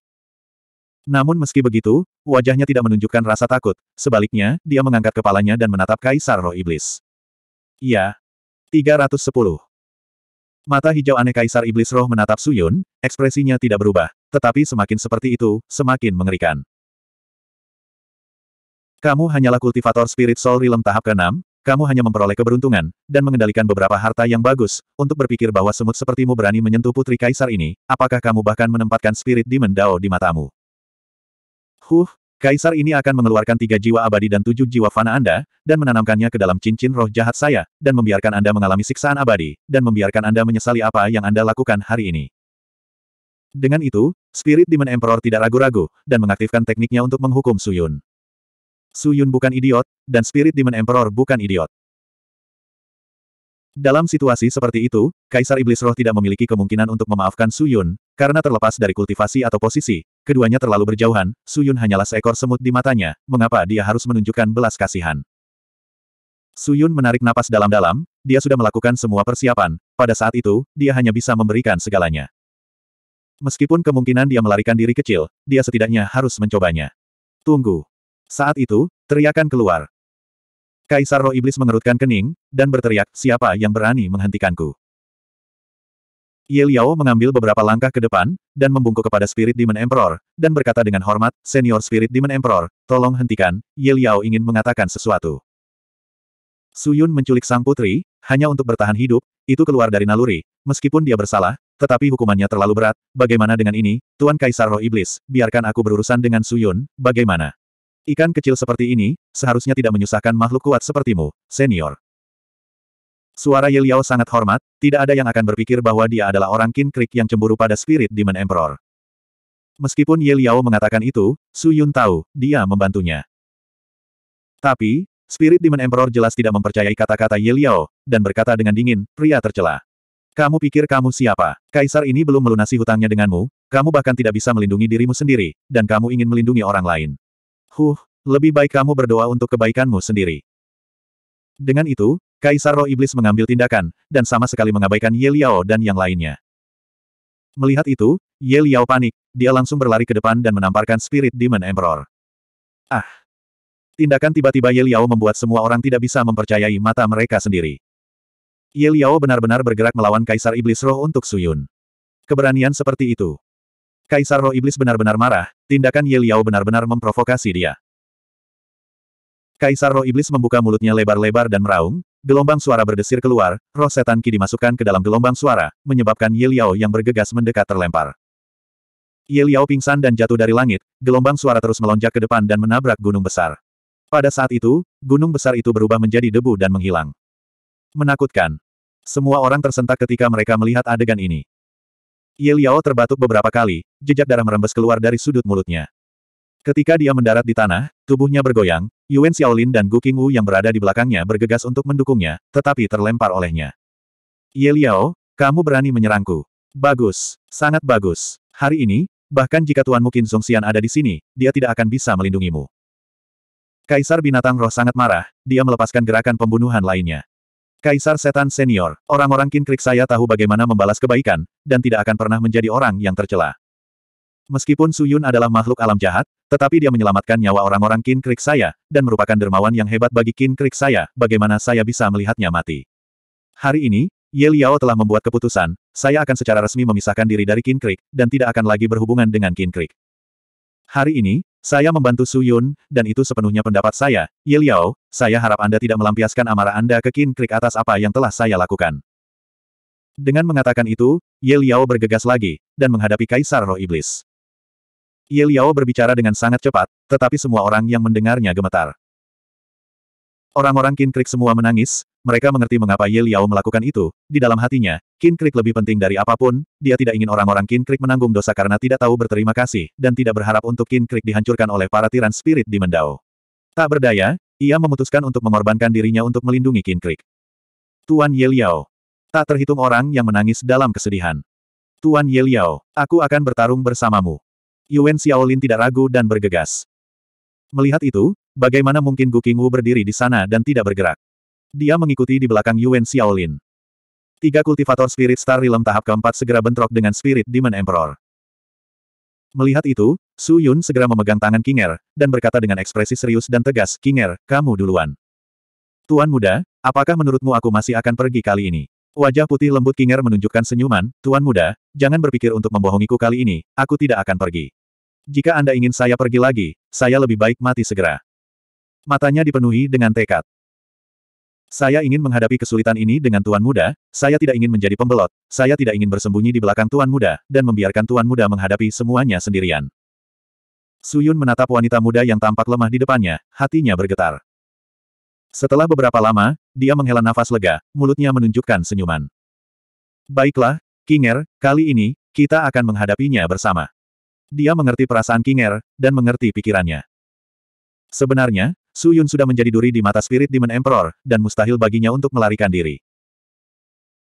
Speaker 1: Namun meski begitu, wajahnya tidak menunjukkan rasa takut, sebaliknya, dia mengangkat kepalanya dan menatap Kaisar Roh Iblis. Iya. 310. Mata hijau aneh Kaisar Iblis Roh menatap Suyun, ekspresinya tidak berubah, tetapi semakin seperti itu, semakin mengerikan. Kamu hanyalah kultivator spirit soul realm tahap ke-6, kamu hanya memperoleh keberuntungan, dan mengendalikan beberapa harta yang bagus, untuk berpikir bahwa semut sepertimu berani menyentuh putri kaisar ini, apakah kamu bahkan menempatkan spirit demon Dao di matamu? Huh, Kaisar ini akan mengeluarkan tiga jiwa abadi dan tujuh jiwa fana Anda, dan menanamkannya ke dalam cincin roh jahat saya, dan membiarkan Anda mengalami siksaan abadi, dan membiarkan Anda menyesali apa yang Anda lakukan hari ini. Dengan itu, Spirit Demon Emperor tidak ragu-ragu, dan mengaktifkan tekniknya untuk menghukum Suyun. Suyun bukan idiot, dan Spirit Demon Emperor bukan idiot. Dalam situasi seperti itu, Kaisar Iblis Roh tidak memiliki kemungkinan untuk memaafkan Su Yun karena terlepas dari kultivasi atau posisi, keduanya terlalu berjauhan, Su Yun hanyalah seekor semut di matanya, mengapa dia harus menunjukkan belas kasihan. Su Yun menarik napas dalam-dalam, dia sudah melakukan semua persiapan, pada saat itu, dia hanya bisa memberikan segalanya. Meskipun kemungkinan dia melarikan diri kecil, dia setidaknya harus mencobanya. Tunggu. Saat itu, teriakan keluar. Kaisar roh iblis mengerutkan kening, dan berteriak, siapa yang berani menghentikanku? Ye Liao mengambil beberapa langkah ke depan, dan membungkuk kepada Spirit Demon Emperor, dan berkata dengan hormat, Senior Spirit Demon Emperor, tolong hentikan, Ye Liao ingin mengatakan sesuatu. Su Yun menculik sang putri, hanya untuk bertahan hidup, itu keluar dari naluri, meskipun dia bersalah, tetapi hukumannya terlalu berat, bagaimana dengan ini, Tuan Kaisar Roh Iblis, biarkan aku berurusan dengan Su Yun. bagaimana? Ikan kecil seperti ini, seharusnya tidak menyusahkan makhluk kuat sepertimu, senior. Suara Ye Liao sangat hormat, tidak ada yang akan berpikir bahwa dia adalah orang Kin Krik yang cemburu pada Spirit Demon Emperor. Meskipun Ye Liao mengatakan itu, Su Yun tahu, dia membantunya. Tapi, Spirit Demon Emperor jelas tidak mempercayai kata-kata Ye Liao dan berkata dengan dingin, pria tercela. Kamu pikir kamu siapa? Kaisar ini belum melunasi hutangnya denganmu, kamu bahkan tidak bisa melindungi dirimu sendiri, dan kamu ingin melindungi orang lain. Huh, lebih baik kamu berdoa untuk kebaikanmu sendiri. Dengan itu, Kaisar Roh Iblis mengambil tindakan, dan sama sekali mengabaikan Ye Liao dan yang lainnya. Melihat itu, Ye Liao panik, dia langsung berlari ke depan dan menamparkan Spirit Demon Emperor. Ah! Tindakan tiba-tiba Ye Liao membuat semua orang tidak bisa mempercayai mata mereka sendiri. Ye Liao benar-benar bergerak melawan Kaisar Iblis Roh untuk Suyun. Keberanian seperti itu. Kaisar Roh Iblis benar-benar marah, tindakan Ye Liao benar-benar memprovokasi dia. Kaisar Roh Iblis membuka mulutnya lebar-lebar dan meraung, gelombang suara berdesir keluar, roh setan Ki dimasukkan ke dalam gelombang suara, menyebabkan Ye Liao yang bergegas mendekat terlempar. Ye Liao pingsan dan jatuh dari langit, gelombang suara terus melonjak ke depan dan menabrak gunung besar. Pada saat itu, gunung besar itu berubah menjadi debu dan menghilang. Menakutkan. Semua orang tersentak ketika mereka melihat adegan ini. Ye Liao terbatuk beberapa kali, jejak darah merembes keluar dari sudut mulutnya. Ketika dia mendarat di tanah, tubuhnya bergoyang, Yuan Xiaolin dan Gu Qingwu yang berada di belakangnya bergegas untuk mendukungnya, tetapi terlempar olehnya. Ye Liao, kamu berani menyerangku. Bagus, sangat bagus. Hari ini, bahkan jika Tuan Mukin Qin Xian ada di sini, dia tidak akan bisa melindungimu. Kaisar binatang roh sangat marah, dia melepaskan gerakan pembunuhan lainnya. Kaisar Setan Senior, orang-orang kinkrik saya tahu bagaimana membalas kebaikan, dan tidak akan pernah menjadi orang yang tercela. Meskipun Suyun adalah makhluk alam jahat, tetapi dia menyelamatkan nyawa orang-orang kinkrik saya, dan merupakan dermawan yang hebat bagi kinkrik saya, bagaimana saya bisa melihatnya mati. Hari ini, Ye Liao telah membuat keputusan, saya akan secara resmi memisahkan diri dari kinkrik, dan tidak akan lagi berhubungan dengan kinkrik. Hari ini, saya membantu Su Yun, dan itu sepenuhnya pendapat saya, Ye Liao, saya harap Anda tidak melampiaskan amarah Anda ke Kin Krik atas apa yang telah saya lakukan. Dengan mengatakan itu, Ye Liao bergegas lagi, dan menghadapi Kaisar Roh Iblis. Ye Liao berbicara dengan sangat cepat, tetapi semua orang yang mendengarnya gemetar. Orang-orang Qin Krik semua menangis, mereka mengerti mengapa Ye Liao melakukan itu. Di dalam hatinya, Qin Krik lebih penting dari apapun, dia tidak ingin orang-orang Qin Krik menanggung dosa karena tidak tahu berterima kasih, dan tidak berharap untuk Qin Krik dihancurkan oleh para tiran spirit di Mendao. Tak berdaya, ia memutuskan untuk mengorbankan dirinya untuk melindungi Qin Krik. Tuan Ye Liao. Tak terhitung orang yang menangis dalam kesedihan. Tuan Ye Liao, aku akan bertarung bersamamu. Yuan Xiaolin tidak ragu dan bergegas. Melihat itu, Bagaimana mungkin Gu Qingwu berdiri di sana dan tidak bergerak? Dia mengikuti di belakang Yuan Xiaolin. Tiga kultivator Spirit Star Realm tahap keempat segera bentrok dengan Spirit Demon Emperor. Melihat itu, Su Yun segera memegang tangan Kinger, dan berkata dengan ekspresi serius dan tegas, Kinger, kamu duluan. Tuan muda, apakah menurutmu aku masih akan pergi kali ini? Wajah putih lembut Kinger menunjukkan senyuman, Tuan muda, jangan berpikir untuk membohongiku kali ini, aku tidak akan pergi. Jika Anda ingin saya pergi lagi, saya lebih baik mati segera. Matanya dipenuhi dengan tekad. Saya ingin menghadapi kesulitan ini dengan Tuan Muda, saya tidak ingin menjadi pembelot, saya tidak ingin bersembunyi di belakang Tuan Muda, dan membiarkan Tuan Muda menghadapi semuanya sendirian. Suyun menatap wanita muda yang tampak lemah di depannya, hatinya bergetar. Setelah beberapa lama, dia menghela nafas lega, mulutnya menunjukkan senyuman. Baiklah, Kinger, kali ini, kita akan menghadapinya bersama. Dia mengerti perasaan Kinger, dan mengerti pikirannya. Sebenarnya, Su Yun sudah menjadi duri di mata Spirit Demon Emperor, dan mustahil baginya untuk melarikan diri.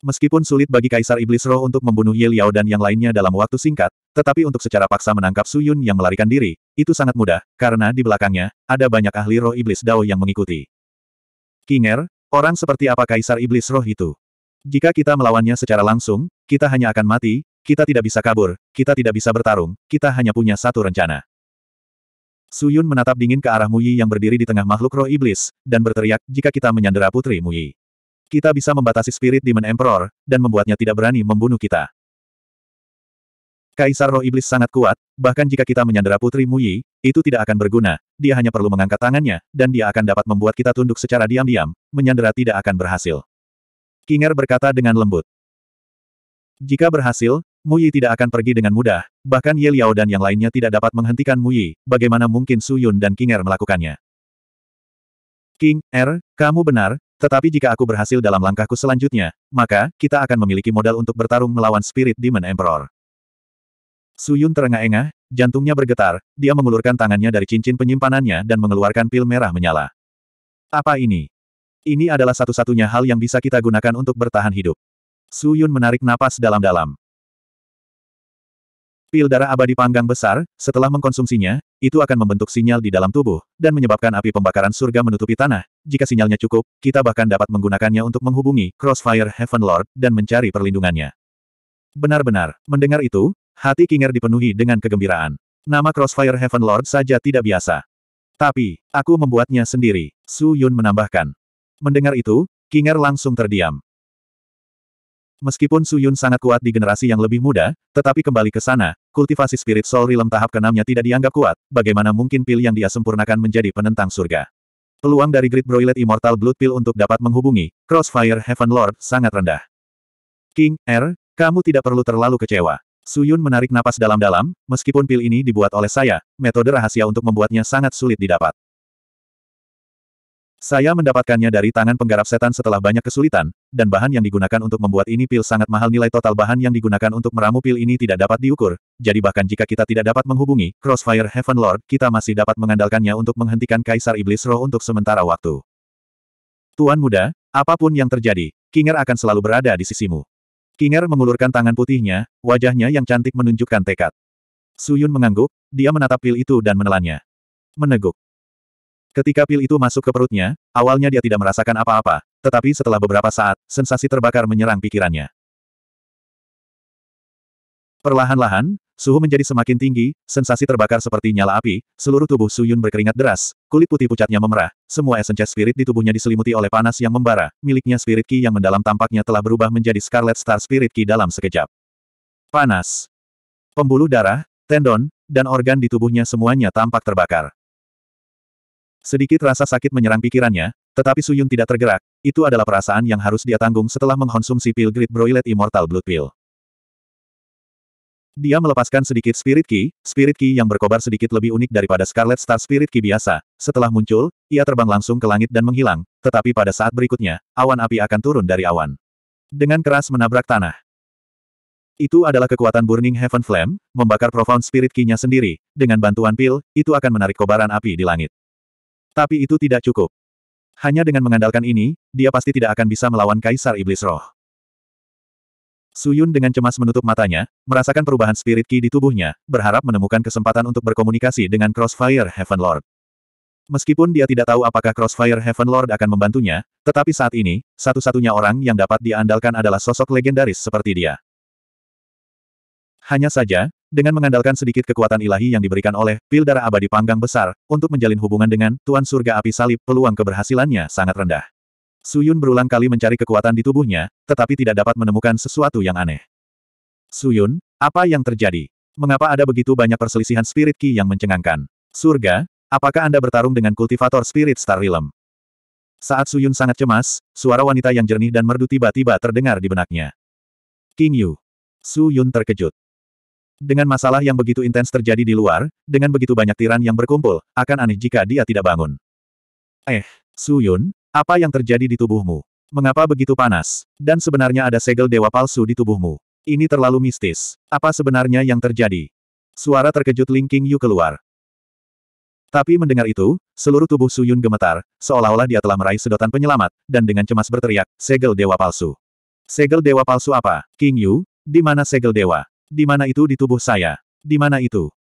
Speaker 1: Meskipun sulit bagi Kaisar Iblis Roh untuk membunuh Ye Liao dan yang lainnya dalam waktu singkat, tetapi untuk secara paksa menangkap Su Yun yang melarikan diri, itu sangat mudah, karena di belakangnya, ada banyak ahli roh Iblis Dao yang mengikuti. Kinger, orang seperti apa Kaisar Iblis Roh itu? Jika kita melawannya secara langsung, kita hanya akan mati, kita tidak bisa kabur, kita tidak bisa bertarung, kita hanya punya satu rencana. Suyun menatap dingin ke arah Muyi yang berdiri di tengah makhluk roh iblis, dan berteriak, jika kita menyandera putri Muyi. Kita bisa membatasi spirit Demon Emperor, dan membuatnya tidak berani membunuh kita. Kaisar roh iblis sangat kuat, bahkan jika kita menyandera putri Muyi, itu tidak akan berguna, dia hanya perlu mengangkat tangannya, dan dia akan dapat membuat kita tunduk secara diam-diam, menyandera tidak akan berhasil. Kinger berkata dengan lembut. Jika berhasil, Mu Yi tidak akan pergi dengan mudah, bahkan Ye Liao dan yang lainnya tidak dapat menghentikan Mu Yi. bagaimana mungkin Su Yun dan King Er melakukannya. King Er, kamu benar, tetapi jika aku berhasil dalam langkahku selanjutnya, maka, kita akan memiliki modal untuk bertarung melawan Spirit Demon Emperor. Su Yun terengah-engah, jantungnya bergetar, dia mengulurkan tangannya dari cincin penyimpanannya dan mengeluarkan pil merah menyala. Apa ini? Ini adalah satu-satunya hal yang bisa kita gunakan untuk bertahan hidup. Su Yun menarik napas dalam-dalam. Pil darah abadi panggang besar, setelah mengkonsumsinya, itu akan membentuk sinyal di dalam tubuh, dan menyebabkan api pembakaran surga menutupi tanah. Jika sinyalnya cukup, kita bahkan dapat menggunakannya untuk menghubungi Crossfire Heaven Lord dan mencari perlindungannya. Benar-benar, mendengar itu, hati Kinger dipenuhi dengan kegembiraan. Nama Crossfire Heaven Lord saja tidak biasa. Tapi, aku membuatnya sendiri, Su Yun menambahkan. Mendengar itu, Kinger langsung terdiam. Meskipun Su Yun sangat kuat di generasi yang lebih muda, tetapi kembali ke sana, kultivasi spirit soul realm tahap keenamnya tidak dianggap kuat, bagaimana mungkin pil yang dia sempurnakan menjadi penentang surga. Peluang dari Great Broilet Immortal Blood Pill untuk dapat menghubungi Crossfire Heaven Lord sangat rendah. King, R, er, kamu tidak perlu terlalu kecewa. Suyun menarik napas dalam-dalam, meskipun pil ini dibuat oleh saya, metode rahasia untuk membuatnya sangat sulit didapat. Saya mendapatkannya dari tangan penggarap setan setelah banyak kesulitan, dan bahan yang digunakan untuk membuat ini pil sangat mahal nilai total bahan yang digunakan untuk meramu pil ini tidak dapat diukur, jadi bahkan jika kita tidak dapat menghubungi Crossfire Heaven Lord, kita masih dapat mengandalkannya untuk menghentikan Kaisar Iblis Roh untuk sementara waktu. Tuan muda, apapun yang terjadi, Kinger akan selalu berada di sisimu. Kinger mengulurkan tangan putihnya, wajahnya yang cantik menunjukkan tekad. Suyun mengangguk, dia menatap pil itu dan menelannya. Meneguk. Ketika pil itu masuk ke perutnya, awalnya dia tidak merasakan apa-apa, tetapi setelah beberapa saat, sensasi terbakar menyerang pikirannya. Perlahan-lahan, suhu menjadi semakin tinggi, sensasi terbakar seperti nyala api, seluruh tubuh Suyun berkeringat deras, kulit putih pucatnya memerah, semua esensi spirit di tubuhnya diselimuti oleh panas yang membara, miliknya spirit ki yang mendalam tampaknya telah berubah menjadi Scarlet Star Spirit Ki dalam sekejap. Panas. Pembuluh darah, tendon, dan organ di tubuhnya semuanya tampak terbakar. Sedikit rasa sakit menyerang pikirannya, tetapi Suyun tidak tergerak, itu adalah perasaan yang harus dia tanggung setelah mengkonsumsi pil Great Broilet Immortal Blood Pill. Dia melepaskan sedikit Spirit Key, Spirit Key yang berkobar sedikit lebih unik daripada Scarlet Star Spirit Key biasa. Setelah muncul, ia terbang langsung ke langit dan menghilang, tetapi pada saat berikutnya, awan api akan turun dari awan. Dengan keras menabrak tanah. Itu adalah kekuatan Burning Heaven Flame, membakar Profound Spirit Key-nya sendiri. Dengan bantuan pil, itu akan menarik kobaran api di langit. Tapi itu tidak cukup. Hanya dengan mengandalkan ini, dia pasti tidak akan bisa melawan Kaisar Iblis Roh. Suyun dengan cemas menutup matanya, merasakan perubahan spirit ki di tubuhnya, berharap menemukan kesempatan untuk berkomunikasi dengan Crossfire Heaven Lord. Meskipun dia tidak tahu apakah Crossfire Heaven Lord akan membantunya, tetapi saat ini, satu-satunya orang yang dapat diandalkan adalah sosok legendaris seperti dia. Hanya saja, dengan mengandalkan sedikit kekuatan ilahi yang diberikan oleh pil darah abadi panggang besar, untuk menjalin hubungan dengan Tuan Surga Api Salib, peluang keberhasilannya sangat rendah. Suyun berulang kali mencari kekuatan di tubuhnya, tetapi tidak dapat menemukan sesuatu yang aneh. Suyun, apa yang terjadi? Mengapa ada begitu banyak perselisihan spirit ki yang mencengangkan? Surga, apakah Anda bertarung dengan kultivator spirit Star Realm? Saat Suyun sangat cemas, suara wanita yang jernih dan merdu tiba-tiba terdengar di benaknya. King Yu. Suyun terkejut. Dengan masalah yang begitu intens terjadi di luar, dengan begitu banyak tiran yang berkumpul, akan aneh jika dia tidak bangun. Eh, Suyun, apa yang terjadi di tubuhmu? Mengapa begitu panas? Dan sebenarnya ada segel dewa palsu di tubuhmu. Ini terlalu mistis. Apa sebenarnya yang terjadi? Suara terkejut Ling King Yu keluar. Tapi mendengar itu, seluruh tubuh Suyun gemetar, seolah-olah dia telah meraih sedotan penyelamat, dan dengan cemas berteriak, segel dewa palsu. Segel dewa palsu apa? King Yu, di mana segel dewa? Di mana itu di tubuh saya? Di mana itu?